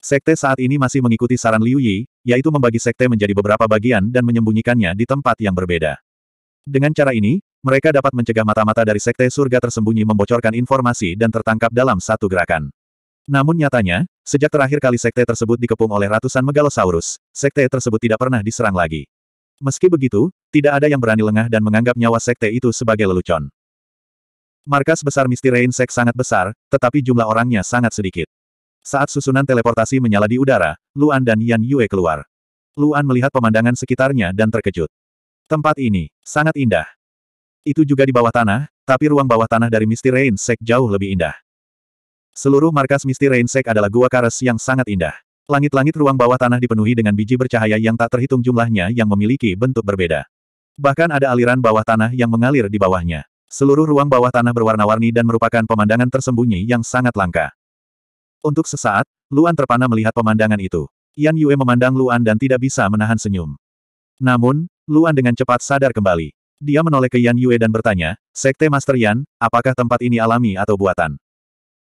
Sekte saat ini masih mengikuti saran Liu Yi, yaitu membagi sekte menjadi beberapa bagian dan menyembunyikannya di tempat yang berbeda. Dengan cara ini, mereka dapat mencegah mata-mata dari sekte surga tersembunyi membocorkan informasi dan tertangkap dalam satu gerakan. Namun nyatanya, sejak terakhir kali sekte tersebut dikepung oleh ratusan megalosaurus, sekte tersebut tidak pernah diserang lagi. Meski begitu, tidak ada yang berani lengah dan menganggap nyawa sekte itu sebagai lelucon. Markas besar Misty Rain sangat besar, tetapi jumlah orangnya sangat sedikit. Saat susunan teleportasi menyala di udara, Luan dan Yan Yue keluar. Luan melihat pemandangan sekitarnya dan terkejut. Tempat ini, sangat indah. Itu juga di bawah tanah, tapi ruang bawah tanah dari Misty Rain jauh lebih indah. Seluruh markas Misty Rain adalah gua kares yang sangat indah. Langit-langit ruang bawah tanah dipenuhi dengan biji bercahaya yang tak terhitung jumlahnya yang memiliki bentuk berbeda. Bahkan ada aliran bawah tanah yang mengalir di bawahnya. Seluruh ruang bawah tanah berwarna-warni dan merupakan pemandangan tersembunyi yang sangat langka. Untuk sesaat, Luan terpana melihat pemandangan itu. Yan Yue memandang Luan dan tidak bisa menahan senyum. Namun, Luan dengan cepat sadar kembali. Dia menoleh ke Yan Yue dan bertanya, Sekte Master Yan, apakah tempat ini alami atau buatan?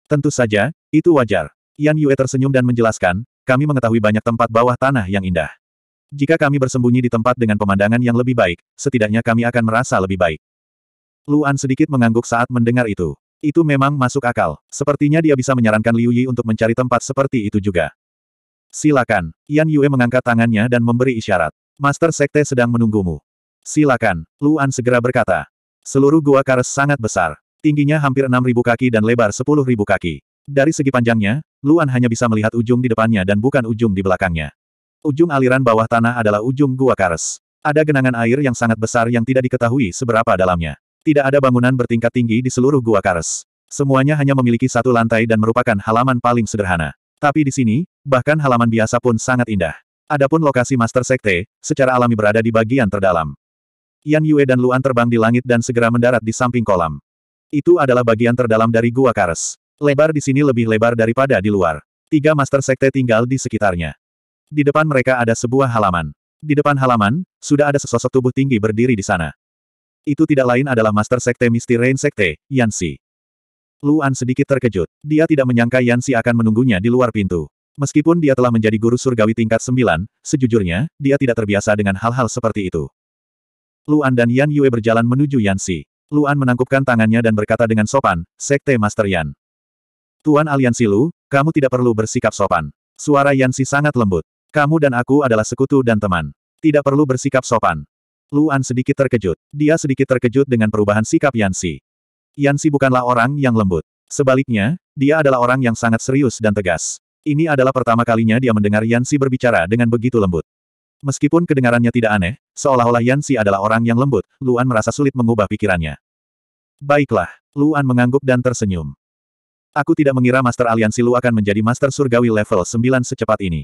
Tentu saja, itu wajar. Yan Yue tersenyum dan menjelaskan, kami mengetahui banyak tempat bawah tanah yang indah. Jika kami bersembunyi di tempat dengan pemandangan yang lebih baik, setidaknya kami akan merasa lebih baik. Luan sedikit mengangguk saat mendengar itu. Itu memang masuk akal. Sepertinya dia bisa menyarankan Liu Yi untuk mencari tempat seperti itu juga. Silakan. Yan Yue mengangkat tangannya dan memberi isyarat. Master Sekte sedang menunggumu. Silakan. Luan segera berkata. Seluruh gua kares sangat besar. Tingginya hampir 6.000 kaki dan lebar 10.000 kaki. Dari segi panjangnya, Luan hanya bisa melihat ujung di depannya dan bukan ujung di belakangnya. Ujung aliran bawah tanah adalah ujung gua kares. Ada genangan air yang sangat besar yang tidak diketahui seberapa dalamnya. Tidak ada bangunan bertingkat tinggi di seluruh gua Kares. Semuanya hanya memiliki satu lantai dan merupakan halaman paling sederhana. Tapi di sini, bahkan halaman biasa pun sangat indah. Adapun lokasi Master Sekte, secara alami berada di bagian terdalam. Yan Yue dan Luan terbang di langit dan segera mendarat di samping kolam. Itu adalah bagian terdalam dari Gua Kares. Lebar di sini lebih lebar daripada di luar. Tiga Master Sekte tinggal di sekitarnya. Di depan mereka ada sebuah halaman. Di depan halaman, sudah ada sesosok tubuh tinggi berdiri di sana. Itu tidak lain adalah Master Sekte Misti Rain Sekte, Yansi. Luan sedikit terkejut. Dia tidak menyangka Yansi akan menunggunya di luar pintu. Meskipun dia telah menjadi guru surgawi tingkat 9, sejujurnya, dia tidak terbiasa dengan hal-hal seperti itu. Luan dan Yan Yue berjalan menuju Yansi. Luan menangkupkan tangannya dan berkata dengan sopan, Sekte Master Yan. Tuan Aliansi Lu, kamu tidak perlu bersikap sopan. Suara Yansi sangat lembut. Kamu dan aku adalah sekutu dan teman. Tidak perlu bersikap sopan. Luan sedikit terkejut. Dia sedikit terkejut dengan perubahan sikap Yansi. Yansi bukanlah orang yang lembut. Sebaliknya, dia adalah orang yang sangat serius dan tegas. Ini adalah pertama kalinya dia mendengar Yansi berbicara dengan begitu lembut. Meskipun kedengarannya tidak aneh, seolah-olah Yansi adalah orang yang lembut, Luan merasa sulit mengubah pikirannya. Baiklah, Luan mengangguk dan tersenyum. Aku tidak mengira Master Aliansi Lu akan menjadi Master Surgawi level 9 secepat ini.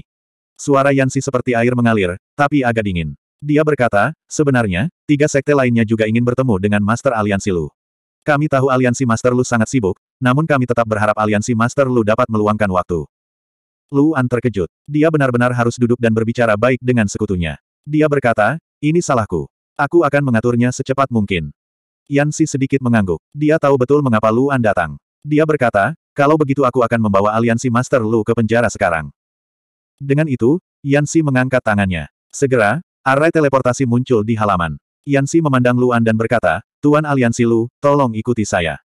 Suara Yansi seperti air mengalir, tapi agak dingin. Dia berkata, sebenarnya, tiga sekte lainnya juga ingin bertemu dengan Master Aliansi Lu. Kami tahu aliansi Master Lu sangat sibuk, namun kami tetap berharap aliansi Master Lu dapat meluangkan waktu. Lu terkejut. Dia benar-benar harus duduk dan berbicara baik dengan sekutunya. Dia berkata, ini salahku. Aku akan mengaturnya secepat mungkin. Yansi sedikit mengangguk. Dia tahu betul mengapa Lu datang. Dia berkata, kalau begitu aku akan membawa aliansi Master Lu ke penjara sekarang. Dengan itu, Yansi mengangkat tangannya. Segera, Array teleportasi muncul di halaman. Yansi memandang Luan dan berkata, Tuan Aliansi Lu, tolong ikuti saya.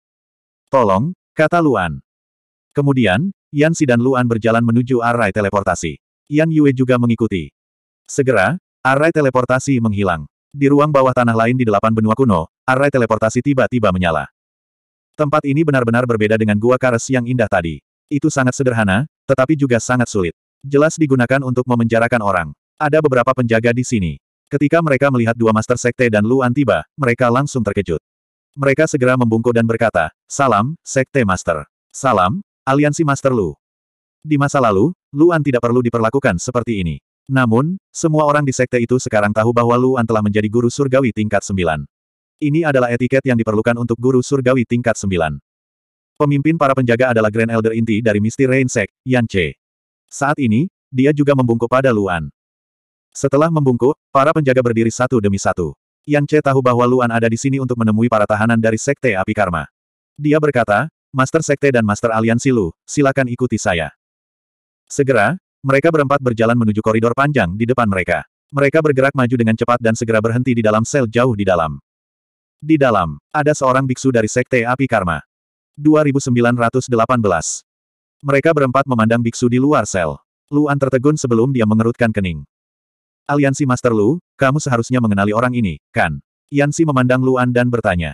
Tolong, kata Luan. Kemudian, Yansi dan Luan berjalan menuju array teleportasi. Yan Yue juga mengikuti. Segera, array teleportasi menghilang. Di ruang bawah tanah lain di delapan benua kuno, array teleportasi tiba-tiba menyala. Tempat ini benar-benar berbeda dengan gua kares yang indah tadi. Itu sangat sederhana, tetapi juga sangat sulit. Jelas digunakan untuk memenjarakan orang. Ada beberapa penjaga di sini. Ketika mereka melihat dua Master Sekte dan Luan tiba, mereka langsung terkejut. Mereka segera membungkuk dan berkata, Salam, Sekte Master. Salam, Aliansi Master Lu. Di masa lalu, Luan tidak perlu diperlakukan seperti ini. Namun, semua orang di sekte itu sekarang tahu bahwa Luan telah menjadi guru surgawi tingkat sembilan. Ini adalah etiket yang diperlukan untuk guru surgawi tingkat sembilan. Pemimpin para penjaga adalah Grand Elder inti dari Misty Rain Sek, Yan Che. Saat ini, dia juga membungkuk pada Luan. Setelah membungkuk, para penjaga berdiri satu demi satu. Yang Che tahu bahwa Luan ada di sini untuk menemui para tahanan dari Sekte Api Karma. Dia berkata, Master Sekte dan Master Aliansi Lu, silakan ikuti saya. Segera, mereka berempat berjalan menuju koridor panjang di depan mereka. Mereka bergerak maju dengan cepat dan segera berhenti di dalam sel jauh di dalam. Di dalam, ada seorang biksu dari Sekte Api Karma. 2918 Mereka berempat memandang biksu di luar sel. Luan tertegun sebelum dia mengerutkan kening. Aliansi Master Lu, kamu seharusnya mengenali orang ini, kan? Yansi memandang Luan dan bertanya.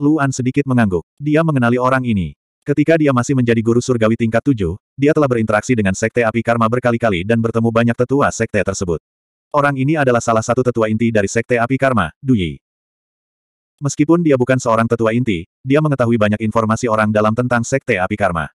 Luan sedikit mengangguk. Dia mengenali orang ini. Ketika dia masih menjadi guru surgawi tingkat tujuh, dia telah berinteraksi dengan Sekte Api Karma berkali-kali dan bertemu banyak tetua Sekte tersebut. Orang ini adalah salah satu tetua inti dari Sekte Api Karma, Duyi. Meskipun dia bukan seorang tetua inti, dia mengetahui banyak informasi orang dalam tentang Sekte Api Karma.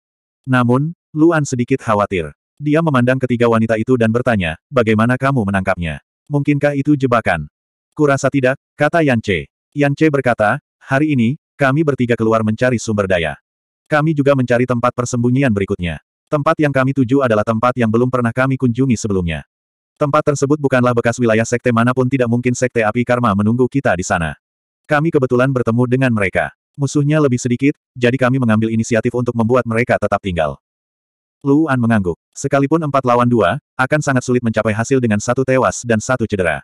Namun, Luan sedikit khawatir. Dia memandang ketiga wanita itu dan bertanya, bagaimana kamu menangkapnya? Mungkinkah itu jebakan? Kurasa tidak, kata Yan Che. Yan Che berkata, hari ini, kami bertiga keluar mencari sumber daya. Kami juga mencari tempat persembunyian berikutnya. Tempat yang kami tuju adalah tempat yang belum pernah kami kunjungi sebelumnya. Tempat tersebut bukanlah bekas wilayah sekte manapun tidak mungkin sekte api karma menunggu kita di sana. Kami kebetulan bertemu dengan mereka. Musuhnya lebih sedikit, jadi kami mengambil inisiatif untuk membuat mereka tetap tinggal. Luan mengangguk. Sekalipun empat lawan dua, akan sangat sulit mencapai hasil dengan satu tewas dan satu cedera.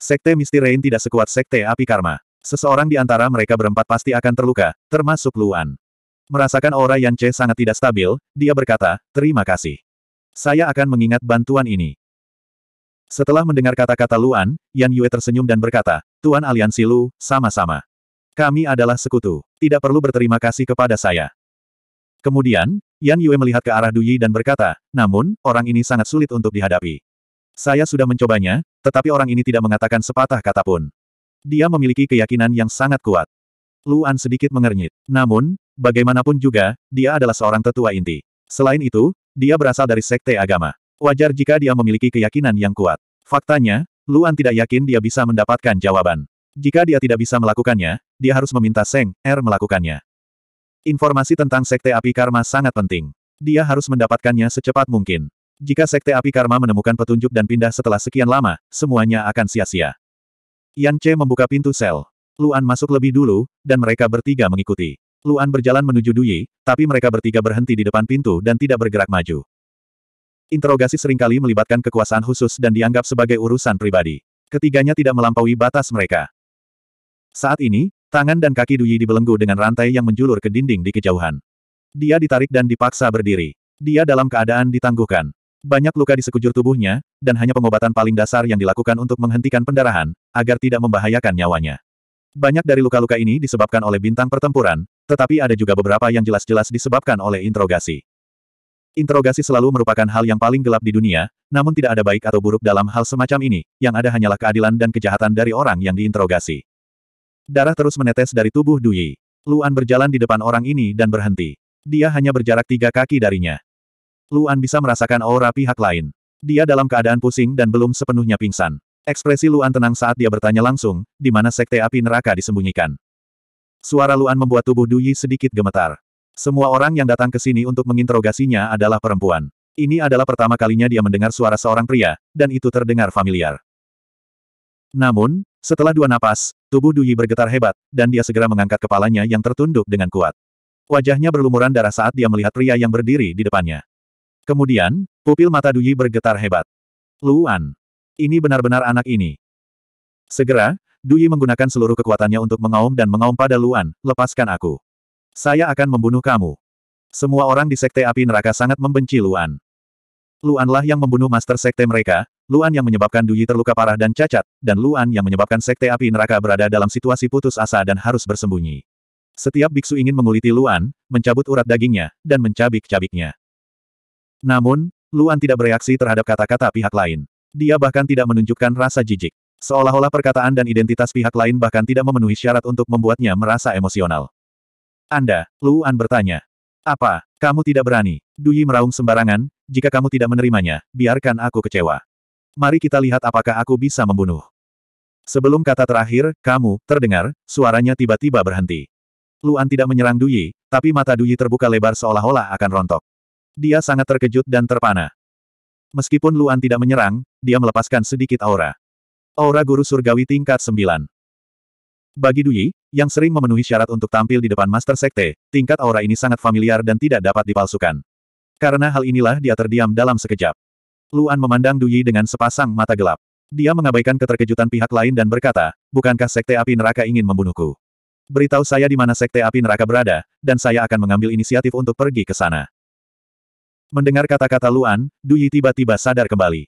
Sekte Misty Rain tidak sekuat Sekte Api Karma. Seseorang di antara mereka berempat pasti akan terluka, termasuk Luan. Merasakan aura Yan Che sangat tidak stabil, dia berkata, terima kasih. Saya akan mengingat bantuan ini. Setelah mendengar kata-kata Luan, Yan Yue tersenyum dan berkata, Tuan Aliansi Lu, sama-sama. Kami adalah sekutu. Tidak perlu berterima kasih kepada saya. Kemudian, Yan Yue melihat ke arah Duyi dan berkata, namun, orang ini sangat sulit untuk dihadapi. Saya sudah mencobanya, tetapi orang ini tidak mengatakan sepatah kata pun. Dia memiliki keyakinan yang sangat kuat. Luan sedikit mengernyit. Namun, bagaimanapun juga, dia adalah seorang tetua inti. Selain itu, dia berasal dari sekte agama. Wajar jika dia memiliki keyakinan yang kuat. Faktanya, Luan tidak yakin dia bisa mendapatkan jawaban. Jika dia tidak bisa melakukannya, dia harus meminta Seng Er melakukannya. Informasi tentang Sekte Api Karma sangat penting. Dia harus mendapatkannya secepat mungkin. Jika Sekte Api Karma menemukan petunjuk dan pindah setelah sekian lama, semuanya akan sia-sia. Yan Che membuka pintu sel. Luan masuk lebih dulu, dan mereka bertiga mengikuti. Luan berjalan menuju Duyi, tapi mereka bertiga berhenti di depan pintu dan tidak bergerak maju. Interogasi seringkali melibatkan kekuasaan khusus dan dianggap sebagai urusan pribadi. Ketiganya tidak melampaui batas mereka. Saat ini, Tangan dan kaki Duyi dibelenggu dengan rantai yang menjulur ke dinding di kejauhan. Dia ditarik dan dipaksa berdiri. Dia dalam keadaan ditangguhkan. Banyak luka di sekujur tubuhnya, dan hanya pengobatan paling dasar yang dilakukan untuk menghentikan pendarahan, agar tidak membahayakan nyawanya. Banyak dari luka-luka ini disebabkan oleh bintang pertempuran, tetapi ada juga beberapa yang jelas-jelas disebabkan oleh interogasi. Interogasi selalu merupakan hal yang paling gelap di dunia, namun tidak ada baik atau buruk dalam hal semacam ini, yang ada hanyalah keadilan dan kejahatan dari orang yang diinterogasi. Darah terus menetes dari tubuh Dui. Luan berjalan di depan orang ini dan berhenti. Dia hanya berjarak tiga kaki darinya. Luan bisa merasakan aura pihak lain. Dia dalam keadaan pusing dan belum sepenuhnya pingsan. Ekspresi Luan tenang saat dia bertanya langsung, di mana sekte api neraka disembunyikan. Suara Luan membuat tubuh Duyi sedikit gemetar. Semua orang yang datang ke sini untuk menginterogasinya adalah perempuan. Ini adalah pertama kalinya dia mendengar suara seorang pria, dan itu terdengar familiar. Namun, setelah dua napas, Tubuh Duyi bergetar hebat, dan dia segera mengangkat kepalanya yang tertunduk dengan kuat. Wajahnya berlumuran darah saat dia melihat pria yang berdiri di depannya. Kemudian, pupil mata Duyi bergetar hebat. Luan. Ini benar-benar anak ini. Segera, Duyi menggunakan seluruh kekuatannya untuk mengaum dan mengaum pada Luan, lepaskan aku. Saya akan membunuh kamu. Semua orang di Sekte Api Neraka sangat membenci Luan. Luanlah yang membunuh Master Sekte mereka, Luan yang menyebabkan Duyi terluka parah dan cacat, dan Luan yang menyebabkan sekte api neraka berada dalam situasi putus asa dan harus bersembunyi. Setiap biksu ingin menguliti Luan, mencabut urat dagingnya, dan mencabik-cabiknya. Namun, Luan tidak bereaksi terhadap kata-kata pihak lain. Dia bahkan tidak menunjukkan rasa jijik. Seolah-olah perkataan dan identitas pihak lain bahkan tidak memenuhi syarat untuk membuatnya merasa emosional. Anda, Luan bertanya. Apa, kamu tidak berani? Duyi meraung sembarangan, jika kamu tidak menerimanya, biarkan aku kecewa. Mari kita lihat apakah aku bisa membunuh. Sebelum kata terakhir, kamu, terdengar, suaranya tiba-tiba berhenti. Luan tidak menyerang Duyi, tapi mata Duyi terbuka lebar seolah-olah akan rontok. Dia sangat terkejut dan terpana. Meskipun Luan tidak menyerang, dia melepaskan sedikit aura. Aura guru surgawi tingkat 9. Bagi Duyi, yang sering memenuhi syarat untuk tampil di depan Master Sekte, tingkat aura ini sangat familiar dan tidak dapat dipalsukan. Karena hal inilah dia terdiam dalam sekejap. Luan memandang Duyi dengan sepasang mata gelap. Dia mengabaikan keterkejutan pihak lain dan berkata, bukankah Sekte Api Neraka ingin membunuhku? Beritahu saya di mana Sekte Api Neraka berada, dan saya akan mengambil inisiatif untuk pergi ke sana. Mendengar kata-kata Luan, Duyi tiba-tiba sadar kembali.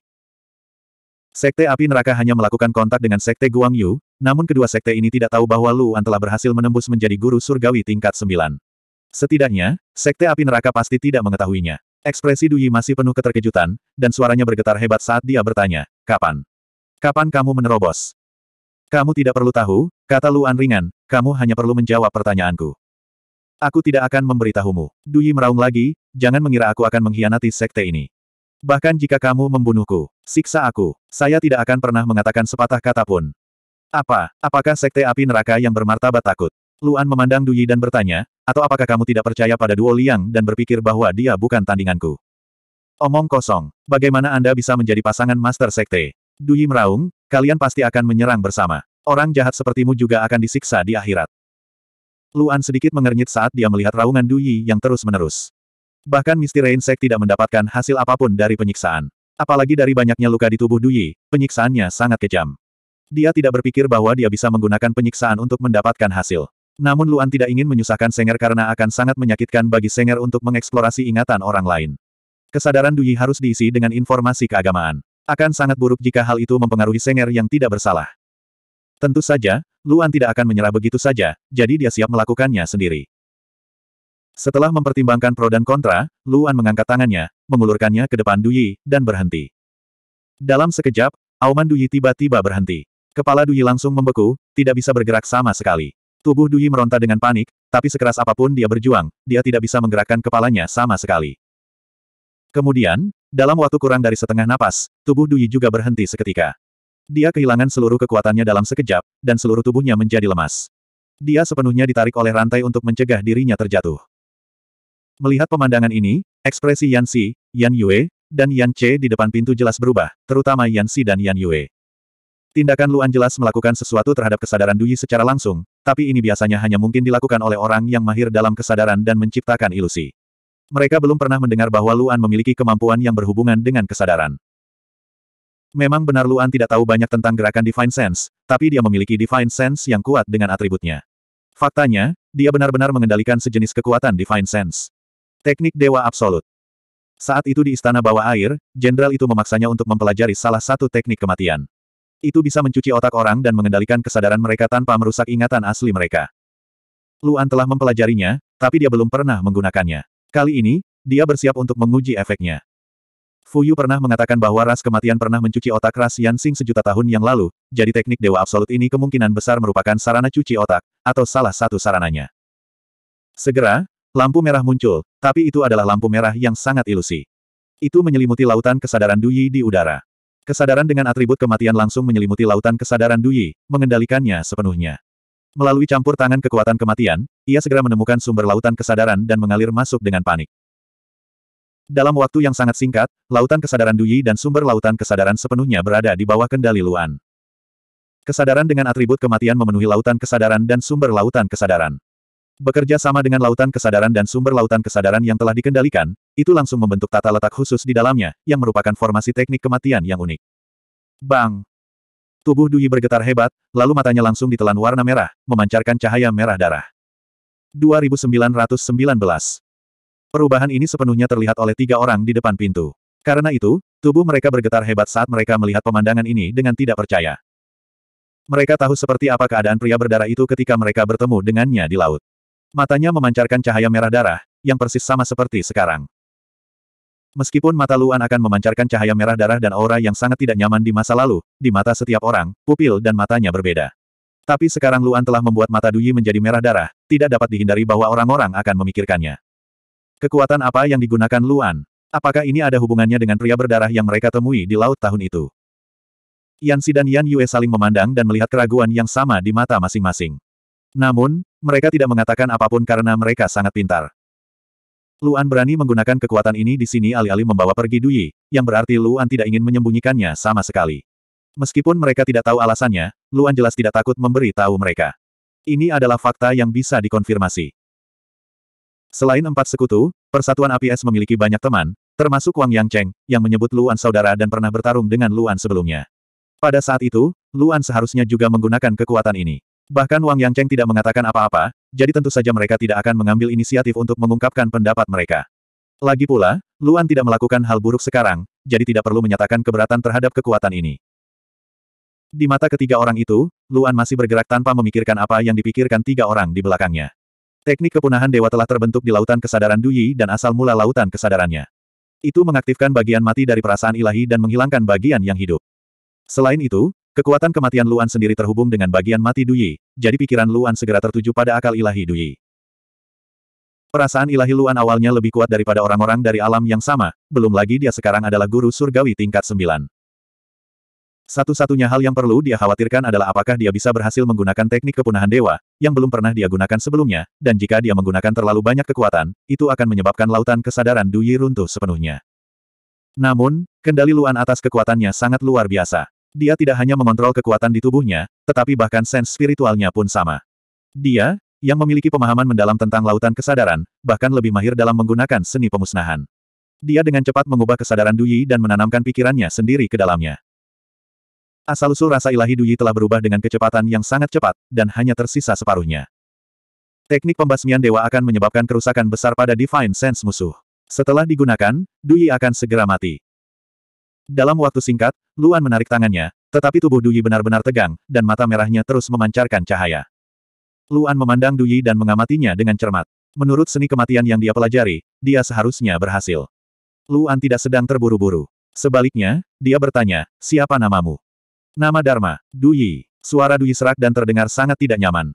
Sekte Api Neraka hanya melakukan kontak dengan Sekte Guang Yu, namun kedua sekte ini tidak tahu bahwa Luan telah berhasil menembus menjadi guru surgawi tingkat 9. Setidaknya, Sekte Api Neraka pasti tidak mengetahuinya. Ekspresi Duyi masih penuh keterkejutan, dan suaranya bergetar hebat saat dia bertanya, Kapan? Kapan kamu menerobos? Kamu tidak perlu tahu, kata Luan ringan, kamu hanya perlu menjawab pertanyaanku. Aku tidak akan memberitahumu. Duyi meraung lagi, jangan mengira aku akan mengkhianati sekte ini. Bahkan jika kamu membunuhku, siksa aku, saya tidak akan pernah mengatakan sepatah kata pun. Apa, apakah sekte api neraka yang bermartabat takut? Luan memandang Duyi dan bertanya, atau apakah kamu tidak percaya pada Duo Liang dan berpikir bahwa dia bukan tandinganku? Omong kosong, bagaimana Anda bisa menjadi pasangan Master Sekte? Duyi meraung, kalian pasti akan menyerang bersama. Orang jahat sepertimu juga akan disiksa di akhirat. Luan sedikit mengernyit saat dia melihat raungan Duyi yang terus-menerus. Bahkan Misty Rain Sek tidak mendapatkan hasil apapun dari penyiksaan. Apalagi dari banyaknya luka di tubuh Duyi, penyiksaannya sangat kejam. Dia tidak berpikir bahwa dia bisa menggunakan penyiksaan untuk mendapatkan hasil. Namun Luan tidak ingin menyusahkan Senger karena akan sangat menyakitkan bagi Senger untuk mengeksplorasi ingatan orang lain. Kesadaran Duyi harus diisi dengan informasi keagamaan. Akan sangat buruk jika hal itu mempengaruhi Senger yang tidak bersalah. Tentu saja, Luan tidak akan menyerah begitu saja, jadi dia siap melakukannya sendiri. Setelah mempertimbangkan pro dan kontra, Luan mengangkat tangannya, mengulurkannya ke depan Duyi, dan berhenti. Dalam sekejap, auman Duyi tiba-tiba berhenti. Kepala Duyi langsung membeku, tidak bisa bergerak sama sekali. Tubuh Dui meronta dengan panik, tapi sekeras apapun dia berjuang, dia tidak bisa menggerakkan kepalanya sama sekali. Kemudian, dalam waktu kurang dari setengah napas, tubuh Dui juga berhenti seketika. Dia kehilangan seluruh kekuatannya dalam sekejap, dan seluruh tubuhnya menjadi lemas. Dia sepenuhnya ditarik oleh rantai untuk mencegah dirinya terjatuh. Melihat pemandangan ini, ekspresi Yan Si, Yan Yue, dan Yan Che di depan pintu jelas berubah, terutama Yan Si dan Yan Yue. Tindakan Luan jelas melakukan sesuatu terhadap kesadaran Duyi secara langsung, tapi ini biasanya hanya mungkin dilakukan oleh orang yang mahir dalam kesadaran dan menciptakan ilusi. Mereka belum pernah mendengar bahwa Luan memiliki kemampuan yang berhubungan dengan kesadaran. Memang benar Luan tidak tahu banyak tentang gerakan Divine Sense, tapi dia memiliki Divine Sense yang kuat dengan atributnya. Faktanya, dia benar-benar mengendalikan sejenis kekuatan Divine Sense. Teknik Dewa Absolut. Saat itu di Istana Bawah Air, jenderal itu memaksanya untuk mempelajari salah satu teknik kematian. Itu bisa mencuci otak orang dan mengendalikan kesadaran mereka tanpa merusak ingatan asli mereka. Luan telah mempelajarinya, tapi dia belum pernah menggunakannya. Kali ini, dia bersiap untuk menguji efeknya. Fuyu pernah mengatakan bahwa ras kematian pernah mencuci otak ras Yansing sejuta tahun yang lalu, jadi teknik Dewa Absolut ini kemungkinan besar merupakan sarana cuci otak, atau salah satu sarananya. Segera, lampu merah muncul, tapi itu adalah lampu merah yang sangat ilusi. Itu menyelimuti lautan kesadaran Duyi di udara. Kesadaran dengan atribut kematian langsung menyelimuti lautan kesadaran Duyi, mengendalikannya sepenuhnya. Melalui campur tangan kekuatan kematian, ia segera menemukan sumber lautan kesadaran dan mengalir masuk dengan panik. Dalam waktu yang sangat singkat, lautan kesadaran Duyi dan sumber lautan kesadaran sepenuhnya berada di bawah kendali Luan. Kesadaran dengan atribut kematian memenuhi lautan kesadaran dan sumber lautan kesadaran. Bekerja sama dengan lautan kesadaran dan sumber lautan kesadaran yang telah dikendalikan, itu langsung membentuk tata letak khusus di dalamnya, yang merupakan formasi teknik kematian yang unik. Bang! Tubuh Duyi bergetar hebat, lalu matanya langsung ditelan warna merah, memancarkan cahaya merah darah. 2919 Perubahan ini sepenuhnya terlihat oleh tiga orang di depan pintu. Karena itu, tubuh mereka bergetar hebat saat mereka melihat pemandangan ini dengan tidak percaya. Mereka tahu seperti apa keadaan pria berdarah itu ketika mereka bertemu dengannya di laut. Matanya memancarkan cahaya merah darah, yang persis sama seperti sekarang. Meskipun mata Luan akan memancarkan cahaya merah darah dan aura yang sangat tidak nyaman di masa lalu, di mata setiap orang, pupil dan matanya berbeda. Tapi sekarang Luan telah membuat mata Duyi menjadi merah darah, tidak dapat dihindari bahwa orang-orang akan memikirkannya. Kekuatan apa yang digunakan Luan? Apakah ini ada hubungannya dengan pria berdarah yang mereka temui di laut tahun itu? Yansi dan Yan Yue saling memandang dan melihat keraguan yang sama di mata masing-masing. Namun, mereka tidak mengatakan apapun karena mereka sangat pintar. Luan berani menggunakan kekuatan ini di sini alih-alih membawa pergi Duyi, yang berarti Luan tidak ingin menyembunyikannya sama sekali. Meskipun mereka tidak tahu alasannya, Luan jelas tidak takut memberi tahu mereka. Ini adalah fakta yang bisa dikonfirmasi. Selain empat sekutu, Persatuan APS memiliki banyak teman, termasuk Wang Yang Cheng, yang menyebut Luan saudara dan pernah bertarung dengan Luan sebelumnya. Pada saat itu, Luan seharusnya juga menggunakan kekuatan ini. Bahkan Wang Yangcheng tidak mengatakan apa-apa, jadi tentu saja mereka tidak akan mengambil inisiatif untuk mengungkapkan pendapat mereka. Lagi pula, Luan tidak melakukan hal buruk sekarang, jadi tidak perlu menyatakan keberatan terhadap kekuatan ini. Di mata ketiga orang itu, Luan masih bergerak tanpa memikirkan apa yang dipikirkan tiga orang di belakangnya. Teknik kepunahan dewa telah terbentuk di lautan kesadaran Duyi dan asal mula lautan kesadarannya. Itu mengaktifkan bagian mati dari perasaan ilahi dan menghilangkan bagian yang hidup. Selain itu, Kekuatan kematian Luan sendiri terhubung dengan bagian mati Duyi, jadi pikiran Luan segera tertuju pada akal ilahi Duyi. Perasaan ilahi Luan awalnya lebih kuat daripada orang-orang dari alam yang sama, belum lagi dia sekarang adalah guru surgawi tingkat sembilan. Satu-satunya hal yang perlu dia khawatirkan adalah apakah dia bisa berhasil menggunakan teknik kepunahan dewa, yang belum pernah dia gunakan sebelumnya, dan jika dia menggunakan terlalu banyak kekuatan, itu akan menyebabkan lautan kesadaran Duyi runtuh sepenuhnya. Namun, kendali Luan atas kekuatannya sangat luar biasa. Dia tidak hanya mengontrol kekuatan di tubuhnya, tetapi bahkan sens spiritualnya pun sama. Dia, yang memiliki pemahaman mendalam tentang lautan kesadaran, bahkan lebih mahir dalam menggunakan seni pemusnahan. Dia dengan cepat mengubah kesadaran Duyi dan menanamkan pikirannya sendiri ke dalamnya. Asal-usul rasa ilahi Duyi telah berubah dengan kecepatan yang sangat cepat, dan hanya tersisa separuhnya. Teknik pembasmian dewa akan menyebabkan kerusakan besar pada Divine Sense musuh. Setelah digunakan, Duyi akan segera mati. Dalam waktu singkat, Luan menarik tangannya, tetapi tubuh Duyi benar-benar tegang, dan mata merahnya terus memancarkan cahaya. Luan memandang Duyi dan mengamatinya dengan cermat. Menurut seni kematian yang dia pelajari, dia seharusnya berhasil. Luan tidak sedang terburu-buru. Sebaliknya, dia bertanya, siapa namamu? Nama Dharma, Duyi. Suara Duyi serak dan terdengar sangat tidak nyaman.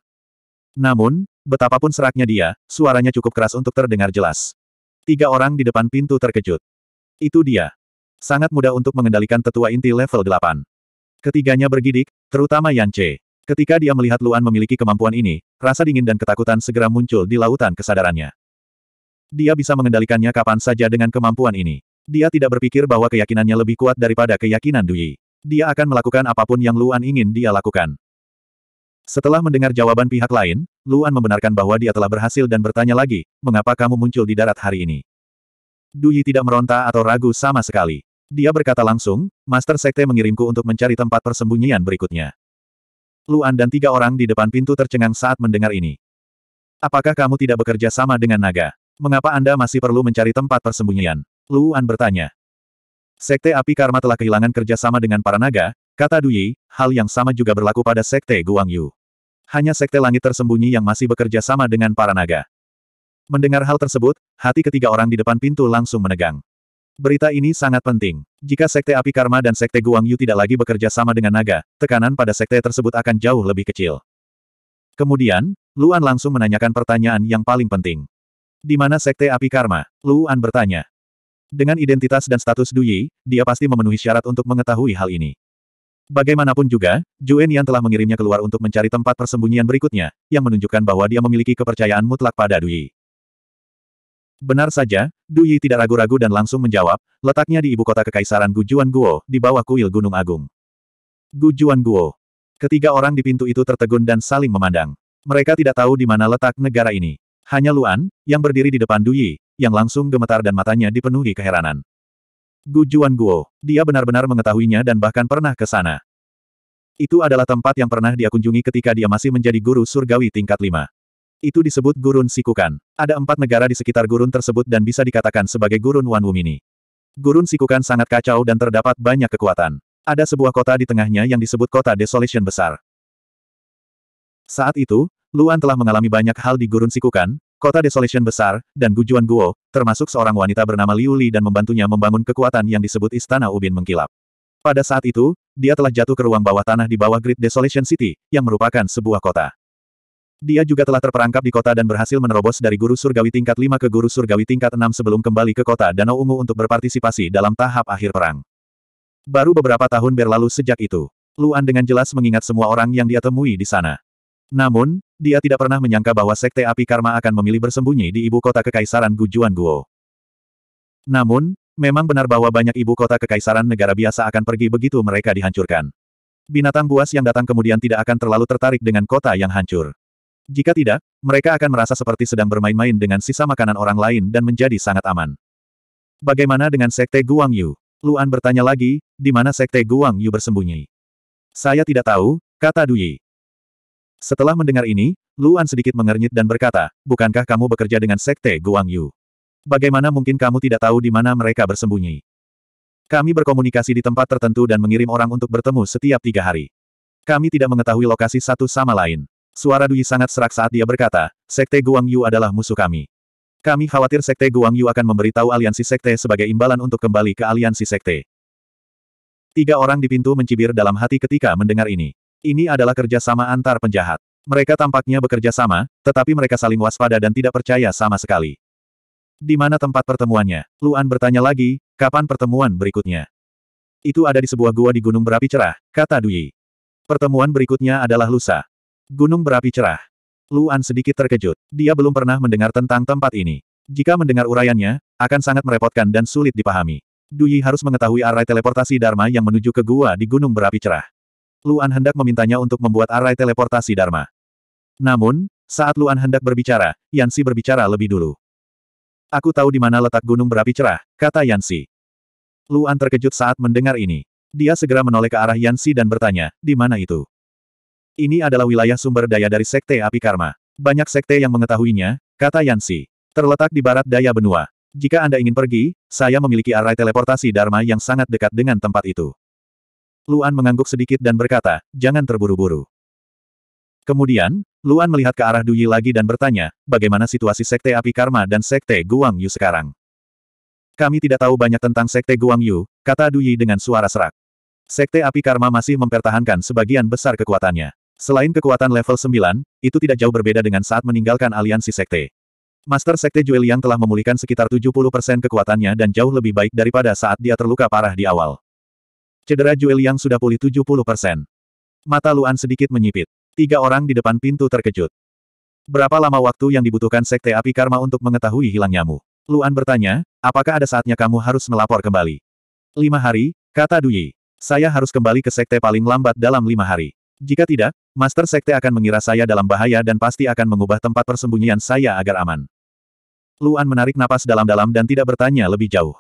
Namun, betapapun seraknya dia, suaranya cukup keras untuk terdengar jelas. Tiga orang di depan pintu terkejut. Itu dia, Sangat mudah untuk mengendalikan tetua inti level 8. Ketiganya bergidik, terutama Yan Che. Ketika dia melihat Luan memiliki kemampuan ini, rasa dingin dan ketakutan segera muncul di lautan kesadarannya. Dia bisa mengendalikannya kapan saja dengan kemampuan ini. Dia tidak berpikir bahwa keyakinannya lebih kuat daripada keyakinan Dui. Dia akan melakukan apapun yang Luan ingin dia lakukan. Setelah mendengar jawaban pihak lain, Luan membenarkan bahwa dia telah berhasil dan bertanya lagi, mengapa kamu muncul di darat hari ini? Duyi tidak meronta atau ragu sama sekali. Dia berkata langsung, Master Sekte mengirimku untuk mencari tempat persembunyian berikutnya. Luan dan tiga orang di depan pintu tercengang saat mendengar ini. Apakah kamu tidak bekerja sama dengan naga? Mengapa Anda masih perlu mencari tempat persembunyian? Luan bertanya. Sekte Api Karma telah kehilangan kerjasama dengan para naga, kata Duyi, hal yang sama juga berlaku pada Sekte Guang Yu. Hanya Sekte Langit tersembunyi yang masih bekerja sama dengan para naga. Mendengar hal tersebut, hati ketiga orang di depan pintu langsung menegang. Berita ini sangat penting. Jika Sekte Api Karma dan Sekte Guangyu tidak lagi bekerja sama dengan naga, tekanan pada sekte tersebut akan jauh lebih kecil. Kemudian, Luan langsung menanyakan pertanyaan yang paling penting. Di mana Sekte Api Karma? Luan bertanya. Dengan identitas dan status Duyi, dia pasti memenuhi syarat untuk mengetahui hal ini. Bagaimanapun juga, Juen yang telah mengirimnya keluar untuk mencari tempat persembunyian berikutnya, yang menunjukkan bahwa dia memiliki kepercayaan mutlak pada Duyi. Benar saja, Du Yi tidak ragu-ragu dan langsung menjawab, letaknya di ibu kota Kekaisaran Gujuan Guo, di bawah kuil Gunung Agung. Gujuan Guo. Ketiga orang di pintu itu tertegun dan saling memandang. Mereka tidak tahu di mana letak negara ini. Hanya Luan, yang berdiri di depan Du Yi, yang langsung gemetar dan matanya dipenuhi keheranan. Gujuan Guo. Dia benar-benar mengetahuinya dan bahkan pernah ke sana. Itu adalah tempat yang pernah dia kunjungi ketika dia masih menjadi guru surgawi tingkat 5. Itu disebut gurun Sikukan. Ada empat negara di sekitar gurun tersebut dan bisa dikatakan sebagai gurun Wanwumini. Gurun Sikukan sangat kacau dan terdapat banyak kekuatan. Ada sebuah kota di tengahnya yang disebut kota Desolation Besar. Saat itu, Luan telah mengalami banyak hal di gurun Sikukan, kota Desolation Besar, dan Gujuan Guo, termasuk seorang wanita bernama Liu Li dan membantunya membangun kekuatan yang disebut Istana Ubin Mengkilap. Pada saat itu, dia telah jatuh ke ruang bawah tanah di bawah grid Desolation City, yang merupakan sebuah kota. Dia juga telah terperangkap di kota dan berhasil menerobos dari guru surgawi tingkat 5 ke guru surgawi tingkat 6 sebelum kembali ke kota Danau Ungu untuk berpartisipasi dalam tahap akhir perang. Baru beberapa tahun berlalu sejak itu, Luan dengan jelas mengingat semua orang yang dia temui di sana. Namun, dia tidak pernah menyangka bahwa Sekte Api Karma akan memilih bersembunyi di ibu kota Kekaisaran Gujuan Guo. Namun, memang benar bahwa banyak ibu kota Kekaisaran negara biasa akan pergi begitu mereka dihancurkan. Binatang buas yang datang kemudian tidak akan terlalu tertarik dengan kota yang hancur. Jika tidak, mereka akan merasa seperti sedang bermain-main dengan sisa makanan orang lain dan menjadi sangat aman. Bagaimana dengan Sekte Guang Yu? Luan bertanya lagi, di mana Sekte Guang Yu bersembunyi? Saya tidak tahu, kata Duyi. Setelah mendengar ini, Luan sedikit mengernyit dan berkata, bukankah kamu bekerja dengan Sekte Guang Yu? Bagaimana mungkin kamu tidak tahu di mana mereka bersembunyi? Kami berkomunikasi di tempat tertentu dan mengirim orang untuk bertemu setiap tiga hari. Kami tidak mengetahui lokasi satu sama lain. Suara Dui sangat serak saat dia berkata, Sekte Guang Yu adalah musuh kami. Kami khawatir Sekte Guang Yu akan memberitahu aliansi Sekte sebagai imbalan untuk kembali ke aliansi Sekte. Tiga orang di pintu mencibir dalam hati ketika mendengar ini. Ini adalah kerjasama antar penjahat. Mereka tampaknya bekerja sama, tetapi mereka saling waspada dan tidak percaya sama sekali. Di mana tempat pertemuannya? Luan bertanya lagi, kapan pertemuan berikutnya? Itu ada di sebuah gua di Gunung Berapi Cerah, kata Dui. Pertemuan berikutnya adalah lusa. Gunung berapi cerah. Luan sedikit terkejut. Dia belum pernah mendengar tentang tempat ini. Jika mendengar uraiannya, akan sangat merepotkan dan sulit dipahami. Duyi harus mengetahui arai teleportasi Dharma yang menuju ke gua di gunung berapi cerah. Luan hendak memintanya untuk membuat arai teleportasi Dharma. Namun, saat Luan hendak berbicara, Yansi berbicara lebih dulu. Aku tahu di mana letak gunung berapi cerah, kata Yansi. Luan terkejut saat mendengar ini. Dia segera menoleh ke arah Yansi dan bertanya, di mana itu? Ini adalah wilayah sumber daya dari Sekte Api Karma. Banyak sekte yang mengetahuinya, kata Yansi. Terletak di barat daya benua. Jika Anda ingin pergi, saya memiliki arai teleportasi Dharma yang sangat dekat dengan tempat itu. Luan mengangguk sedikit dan berkata, jangan terburu-buru. Kemudian, Luan melihat ke arah Duyi lagi dan bertanya, bagaimana situasi Sekte Api Karma dan Sekte Guang Yu sekarang? Kami tidak tahu banyak tentang Sekte Guang Yu, kata Duyi dengan suara serak. Sekte Api Karma masih mempertahankan sebagian besar kekuatannya. Selain kekuatan level 9, itu tidak jauh berbeda dengan saat meninggalkan aliansi sekte. Master Sekte Jue Liang telah memulihkan sekitar 70% kekuatannya dan jauh lebih baik daripada saat dia terluka parah di awal. Cedera Jue Liang sudah pulih 70%. Mata Luan sedikit menyipit. Tiga orang di depan pintu terkejut. Berapa lama waktu yang dibutuhkan Sekte Api Karma untuk mengetahui hilangnya?mu Luan bertanya, apakah ada saatnya kamu harus melapor kembali? Lima hari, kata Duyi. Saya harus kembali ke Sekte paling lambat dalam lima hari. Jika tidak, Master Sekte akan mengira saya dalam bahaya dan pasti akan mengubah tempat persembunyian saya agar aman. Luan menarik napas dalam-dalam dan tidak bertanya lebih jauh.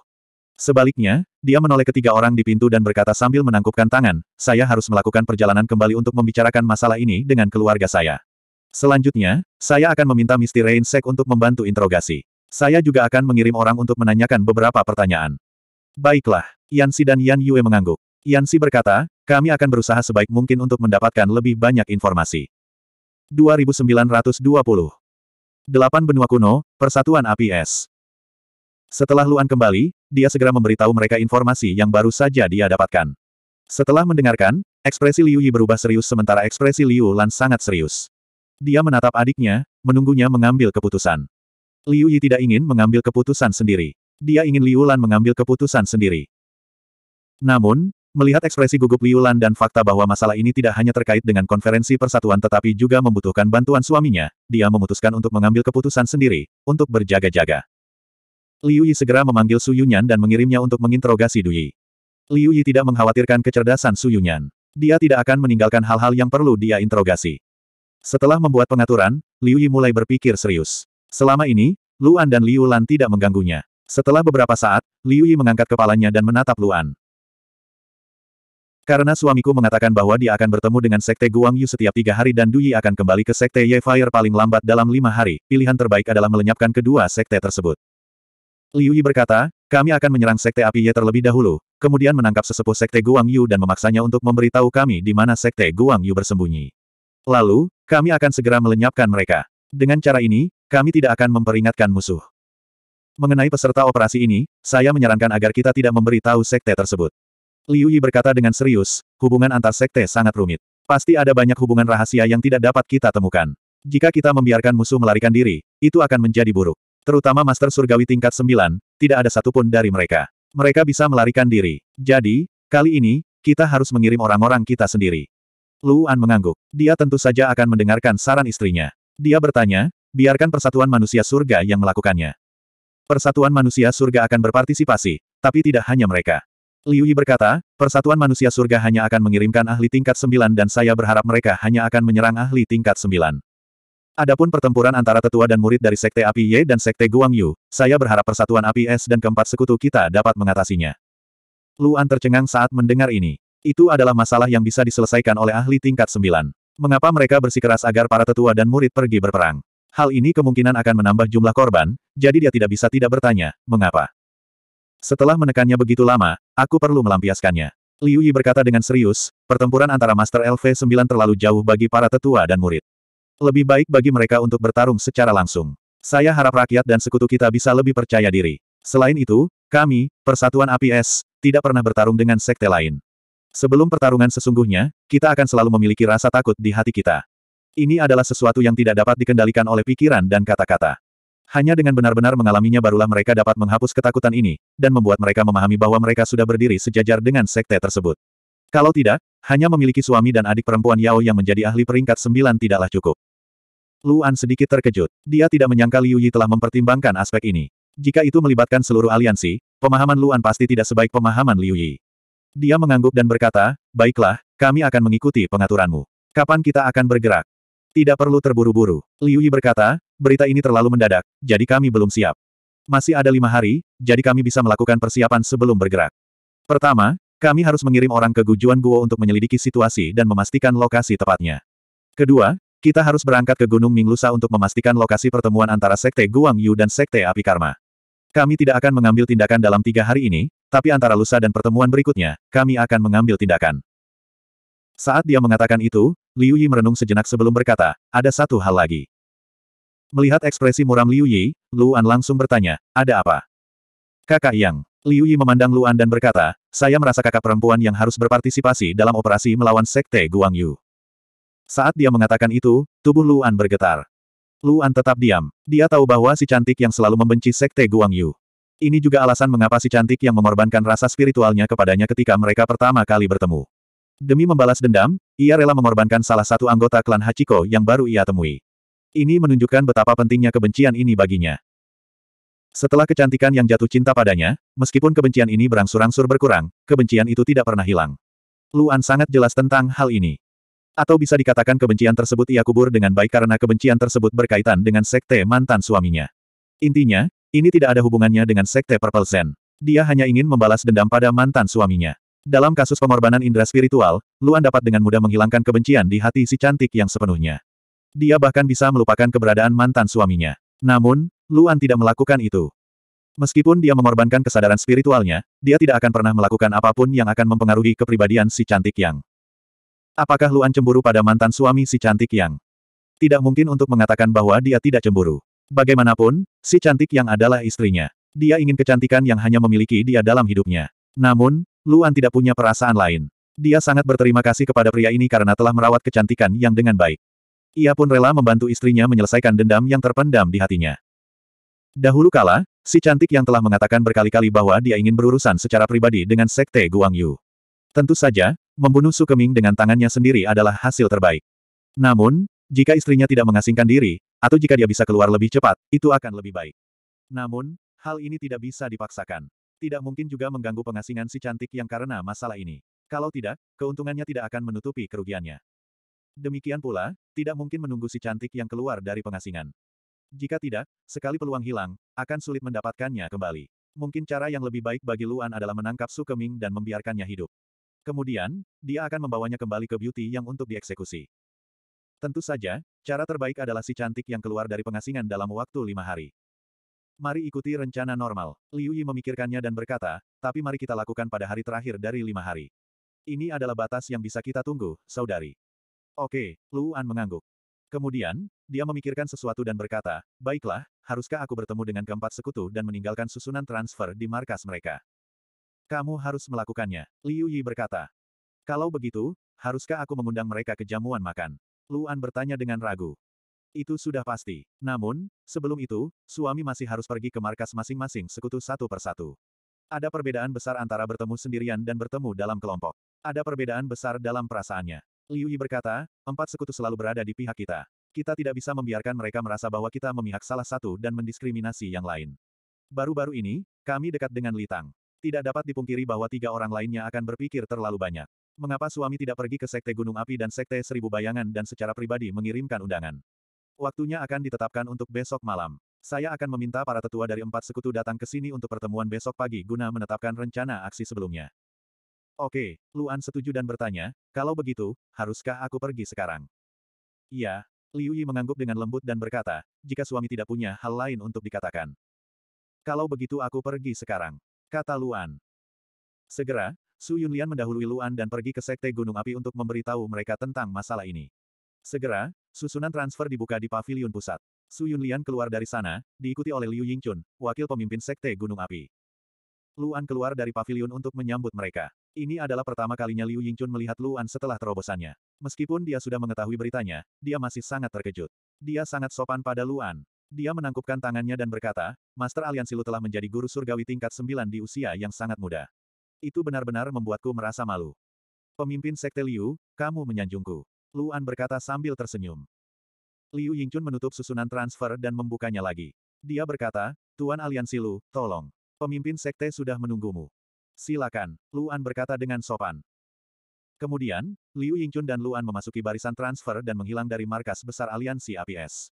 Sebaliknya, dia menoleh ketiga orang di pintu dan berkata sambil menangkupkan tangan, saya harus melakukan perjalanan kembali untuk membicarakan masalah ini dengan keluarga saya. Selanjutnya, saya akan meminta Rain Sek untuk membantu interogasi. Saya juga akan mengirim orang untuk menanyakan beberapa pertanyaan. Baiklah, Yan Si dan Yan Yue mengangguk. Yan Si berkata, kami akan berusaha sebaik mungkin untuk mendapatkan lebih banyak informasi. 2920 Delapan benua kuno, Persatuan APS. Setelah Luan kembali, dia segera memberitahu mereka informasi yang baru saja dia dapatkan. Setelah mendengarkan, ekspresi Liu Yi berubah serius sementara ekspresi Liu Lan sangat serius. Dia menatap adiknya, menunggunya mengambil keputusan. Liu Yi tidak ingin mengambil keputusan sendiri. Dia ingin Liu Lan mengambil keputusan sendiri. Namun, Melihat ekspresi gugup Liu Lan dan fakta bahwa masalah ini tidak hanya terkait dengan konferensi persatuan tetapi juga membutuhkan bantuan suaminya, dia memutuskan untuk mengambil keputusan sendiri, untuk berjaga-jaga. Liu Yi segera memanggil Su Yunyan dan mengirimnya untuk menginterogasi Dui. Liu Yi tidak mengkhawatirkan kecerdasan Su Yunyan. Dia tidak akan meninggalkan hal-hal yang perlu dia interogasi. Setelah membuat pengaturan, Liu Yi mulai berpikir serius. Selama ini, Luan dan Liu Lan tidak mengganggunya. Setelah beberapa saat, Liu Yi mengangkat kepalanya dan menatap Luan. Karena suamiku mengatakan bahwa dia akan bertemu dengan Sekte Guangyu setiap tiga hari dan Duyi akan kembali ke Sekte Ye Fire paling lambat dalam lima hari, pilihan terbaik adalah melenyapkan kedua Sekte tersebut. Liu Yi berkata, kami akan menyerang Sekte Api Ye terlebih dahulu, kemudian menangkap sesepuh Sekte Guangyu dan memaksanya untuk memberitahu kami di mana Sekte Guangyu bersembunyi. Lalu, kami akan segera melenyapkan mereka. Dengan cara ini, kami tidak akan memperingatkan musuh. Mengenai peserta operasi ini, saya menyarankan agar kita tidak memberitahu Sekte tersebut. Liu Yi berkata dengan serius, hubungan antar sekte sangat rumit. Pasti ada banyak hubungan rahasia yang tidak dapat kita temukan. Jika kita membiarkan musuh melarikan diri, itu akan menjadi buruk. Terutama Master Surgawi tingkat 9, tidak ada satupun dari mereka. Mereka bisa melarikan diri. Jadi, kali ini, kita harus mengirim orang-orang kita sendiri. Luan mengangguk. Dia tentu saja akan mendengarkan saran istrinya. Dia bertanya, biarkan persatuan manusia surga yang melakukannya. Persatuan manusia surga akan berpartisipasi, tapi tidak hanya mereka. Liu Yi berkata, persatuan manusia surga hanya akan mengirimkan ahli tingkat sembilan dan saya berharap mereka hanya akan menyerang ahli tingkat sembilan. Adapun pertempuran antara tetua dan murid dari Sekte Api Ye dan Sekte Guang Yu, saya berharap persatuan Api S dan keempat sekutu kita dapat mengatasinya. Luan tercengang saat mendengar ini. Itu adalah masalah yang bisa diselesaikan oleh ahli tingkat sembilan. Mengapa mereka bersikeras agar para tetua dan murid pergi berperang? Hal ini kemungkinan akan menambah jumlah korban, jadi dia tidak bisa tidak bertanya, mengapa? Setelah menekannya begitu lama, Aku perlu melampiaskannya. Liu Yi berkata dengan serius, pertempuran antara Master LV-9 terlalu jauh bagi para tetua dan murid. Lebih baik bagi mereka untuk bertarung secara langsung. Saya harap rakyat dan sekutu kita bisa lebih percaya diri. Selain itu, kami, Persatuan APS, tidak pernah bertarung dengan sekte lain. Sebelum pertarungan sesungguhnya, kita akan selalu memiliki rasa takut di hati kita. Ini adalah sesuatu yang tidak dapat dikendalikan oleh pikiran dan kata-kata. Hanya dengan benar-benar mengalaminya barulah mereka dapat menghapus ketakutan ini, dan membuat mereka memahami bahwa mereka sudah berdiri sejajar dengan sekte tersebut. Kalau tidak, hanya memiliki suami dan adik perempuan Yao yang menjadi ahli peringkat sembilan tidaklah cukup. Luan sedikit terkejut. Dia tidak menyangka Liu Yi telah mempertimbangkan aspek ini. Jika itu melibatkan seluruh aliansi, pemahaman Luan pasti tidak sebaik pemahaman Liu Yi. Dia mengangguk dan berkata, Baiklah, kami akan mengikuti pengaturanmu. Kapan kita akan bergerak? Tidak perlu terburu-buru. Liu Yi berkata, berita ini terlalu mendadak, jadi kami belum siap. Masih ada lima hari, jadi kami bisa melakukan persiapan sebelum bergerak. Pertama, kami harus mengirim orang ke Gujuan Guo untuk menyelidiki situasi dan memastikan lokasi tepatnya. Kedua, kita harus berangkat ke Gunung Minglusa untuk memastikan lokasi pertemuan antara Sekte Guang Yu dan Sekte Api Karma. Kami tidak akan mengambil tindakan dalam tiga hari ini, tapi antara lusa dan pertemuan berikutnya, kami akan mengambil tindakan. Saat dia mengatakan itu, Liu Yi merenung sejenak sebelum berkata, ada satu hal lagi. Melihat ekspresi muram Liu Yi, Luan langsung bertanya, ada apa? Kakak Yang. Liu Yi memandang Luan dan berkata, saya merasa kakak perempuan yang harus berpartisipasi dalam operasi melawan Sekte Guang Yu. Saat dia mengatakan itu, tubuh Luan bergetar. Luan tetap diam. Dia tahu bahwa si cantik yang selalu membenci Sekte Guang Yu. Ini juga alasan mengapa si cantik yang mengorbankan rasa spiritualnya kepadanya ketika mereka pertama kali bertemu. Demi membalas dendam, ia rela mengorbankan salah satu anggota klan Hachiko yang baru ia temui. Ini menunjukkan betapa pentingnya kebencian ini baginya. Setelah kecantikan yang jatuh cinta padanya, meskipun kebencian ini berangsur-angsur berkurang, kebencian itu tidak pernah hilang. Luan sangat jelas tentang hal ini. Atau bisa dikatakan kebencian tersebut ia kubur dengan baik karena kebencian tersebut berkaitan dengan sekte mantan suaminya. Intinya, ini tidak ada hubungannya dengan sekte Purple Zen. Dia hanya ingin membalas dendam pada mantan suaminya. Dalam kasus pengorbanan indera spiritual, Luan dapat dengan mudah menghilangkan kebencian di hati si cantik yang sepenuhnya. Dia bahkan bisa melupakan keberadaan mantan suaminya. Namun, Luan tidak melakukan itu. Meskipun dia mengorbankan kesadaran spiritualnya, dia tidak akan pernah melakukan apapun yang akan mempengaruhi kepribadian si cantik yang. Apakah Luan cemburu pada mantan suami si cantik yang? Tidak mungkin untuk mengatakan bahwa dia tidak cemburu. Bagaimanapun, si cantik yang adalah istrinya. Dia ingin kecantikan yang hanya memiliki dia dalam hidupnya. Namun, Luan tidak punya perasaan lain. Dia sangat berterima kasih kepada pria ini karena telah merawat kecantikan yang dengan baik. Ia pun rela membantu istrinya menyelesaikan dendam yang terpendam di hatinya. Dahulu kala, si cantik yang telah mengatakan berkali-kali bahwa dia ingin berurusan secara pribadi dengan sekte Guangyu. Tentu saja, membunuh Su Keming dengan tangannya sendiri adalah hasil terbaik. Namun, jika istrinya tidak mengasingkan diri, atau jika dia bisa keluar lebih cepat, itu akan lebih baik. Namun, hal ini tidak bisa dipaksakan. Tidak mungkin juga mengganggu pengasingan si cantik yang karena masalah ini. Kalau tidak, keuntungannya tidak akan menutupi kerugiannya. Demikian pula, tidak mungkin menunggu si cantik yang keluar dari pengasingan. Jika tidak, sekali peluang hilang, akan sulit mendapatkannya kembali. Mungkin cara yang lebih baik bagi Luan adalah menangkap Su Keming dan membiarkannya hidup. Kemudian, dia akan membawanya kembali ke Beauty yang untuk dieksekusi. Tentu saja, cara terbaik adalah si cantik yang keluar dari pengasingan dalam waktu lima hari. Mari ikuti rencana normal. Liu Yi memikirkannya dan berkata, tapi mari kita lakukan pada hari terakhir dari lima hari. Ini adalah batas yang bisa kita tunggu, saudari. Oke, Luan mengangguk. Kemudian, dia memikirkan sesuatu dan berkata, baiklah, haruskah aku bertemu dengan keempat sekutu dan meninggalkan susunan transfer di markas mereka? Kamu harus melakukannya, Liu Yi berkata. Kalau begitu, haruskah aku mengundang mereka ke jamuan makan? Luan bertanya dengan ragu. Itu sudah pasti. Namun, sebelum itu, suami masih harus pergi ke markas masing-masing sekutu satu persatu. Ada perbedaan besar antara bertemu sendirian dan bertemu dalam kelompok. Ada perbedaan besar dalam perasaannya. Liu Yi berkata, empat sekutu selalu berada di pihak kita. Kita tidak bisa membiarkan mereka merasa bahwa kita memihak salah satu dan mendiskriminasi yang lain. Baru-baru ini, kami dekat dengan Litang. Tidak dapat dipungkiri bahwa tiga orang lainnya akan berpikir terlalu banyak. Mengapa suami tidak pergi ke Sekte Gunung Api dan Sekte Seribu Bayangan dan secara pribadi mengirimkan undangan? Waktunya akan ditetapkan untuk besok malam. Saya akan meminta para tetua dari empat sekutu datang ke sini untuk pertemuan besok pagi guna menetapkan rencana aksi sebelumnya. Oke, Luan setuju dan bertanya, kalau begitu, haruskah aku pergi sekarang? Iya, Liu Yi mengangguk dengan lembut dan berkata, jika suami tidak punya hal lain untuk dikatakan. Kalau begitu aku pergi sekarang, kata Luan. Segera, Su Yunlian mendahului Luan dan pergi ke Sekte Gunung Api untuk memberitahu mereka tentang masalah ini. Segera, susunan transfer dibuka di Paviliun pusat. Su Yunlian keluar dari sana, diikuti oleh Liu Yingchun, wakil pemimpin Sekte Gunung Api. Luan keluar dari Paviliun untuk menyambut mereka. Ini adalah pertama kalinya Liu Yingchun melihat Luan setelah terobosannya. Meskipun dia sudah mengetahui beritanya, dia masih sangat terkejut. Dia sangat sopan pada Luan. Dia menangkupkan tangannya dan berkata, Master Aliansi Lu telah menjadi guru surgawi tingkat 9 di usia yang sangat muda. Itu benar-benar membuatku merasa malu. Pemimpin Sekte Liu, kamu menyanjungku. Luan berkata sambil tersenyum. Liu Yingchun menutup susunan transfer dan membukanya lagi. Dia berkata, Tuan Aliansi Lu, tolong. Pemimpin Sekte sudah menunggumu. Silakan, Luan berkata dengan sopan. Kemudian, Liu Yingchun dan Luan memasuki barisan transfer dan menghilang dari markas besar aliansi APS.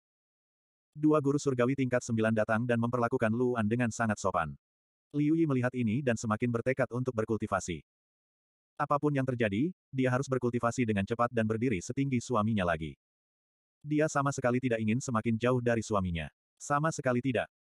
Dua guru surgawi tingkat sembilan datang dan memperlakukan Luan dengan sangat sopan. Liu Yi melihat ini dan semakin bertekad untuk berkultivasi. Apapun yang terjadi, dia harus berkultivasi dengan cepat dan berdiri setinggi suaminya lagi. Dia sama sekali tidak ingin semakin jauh dari suaminya. Sama sekali tidak.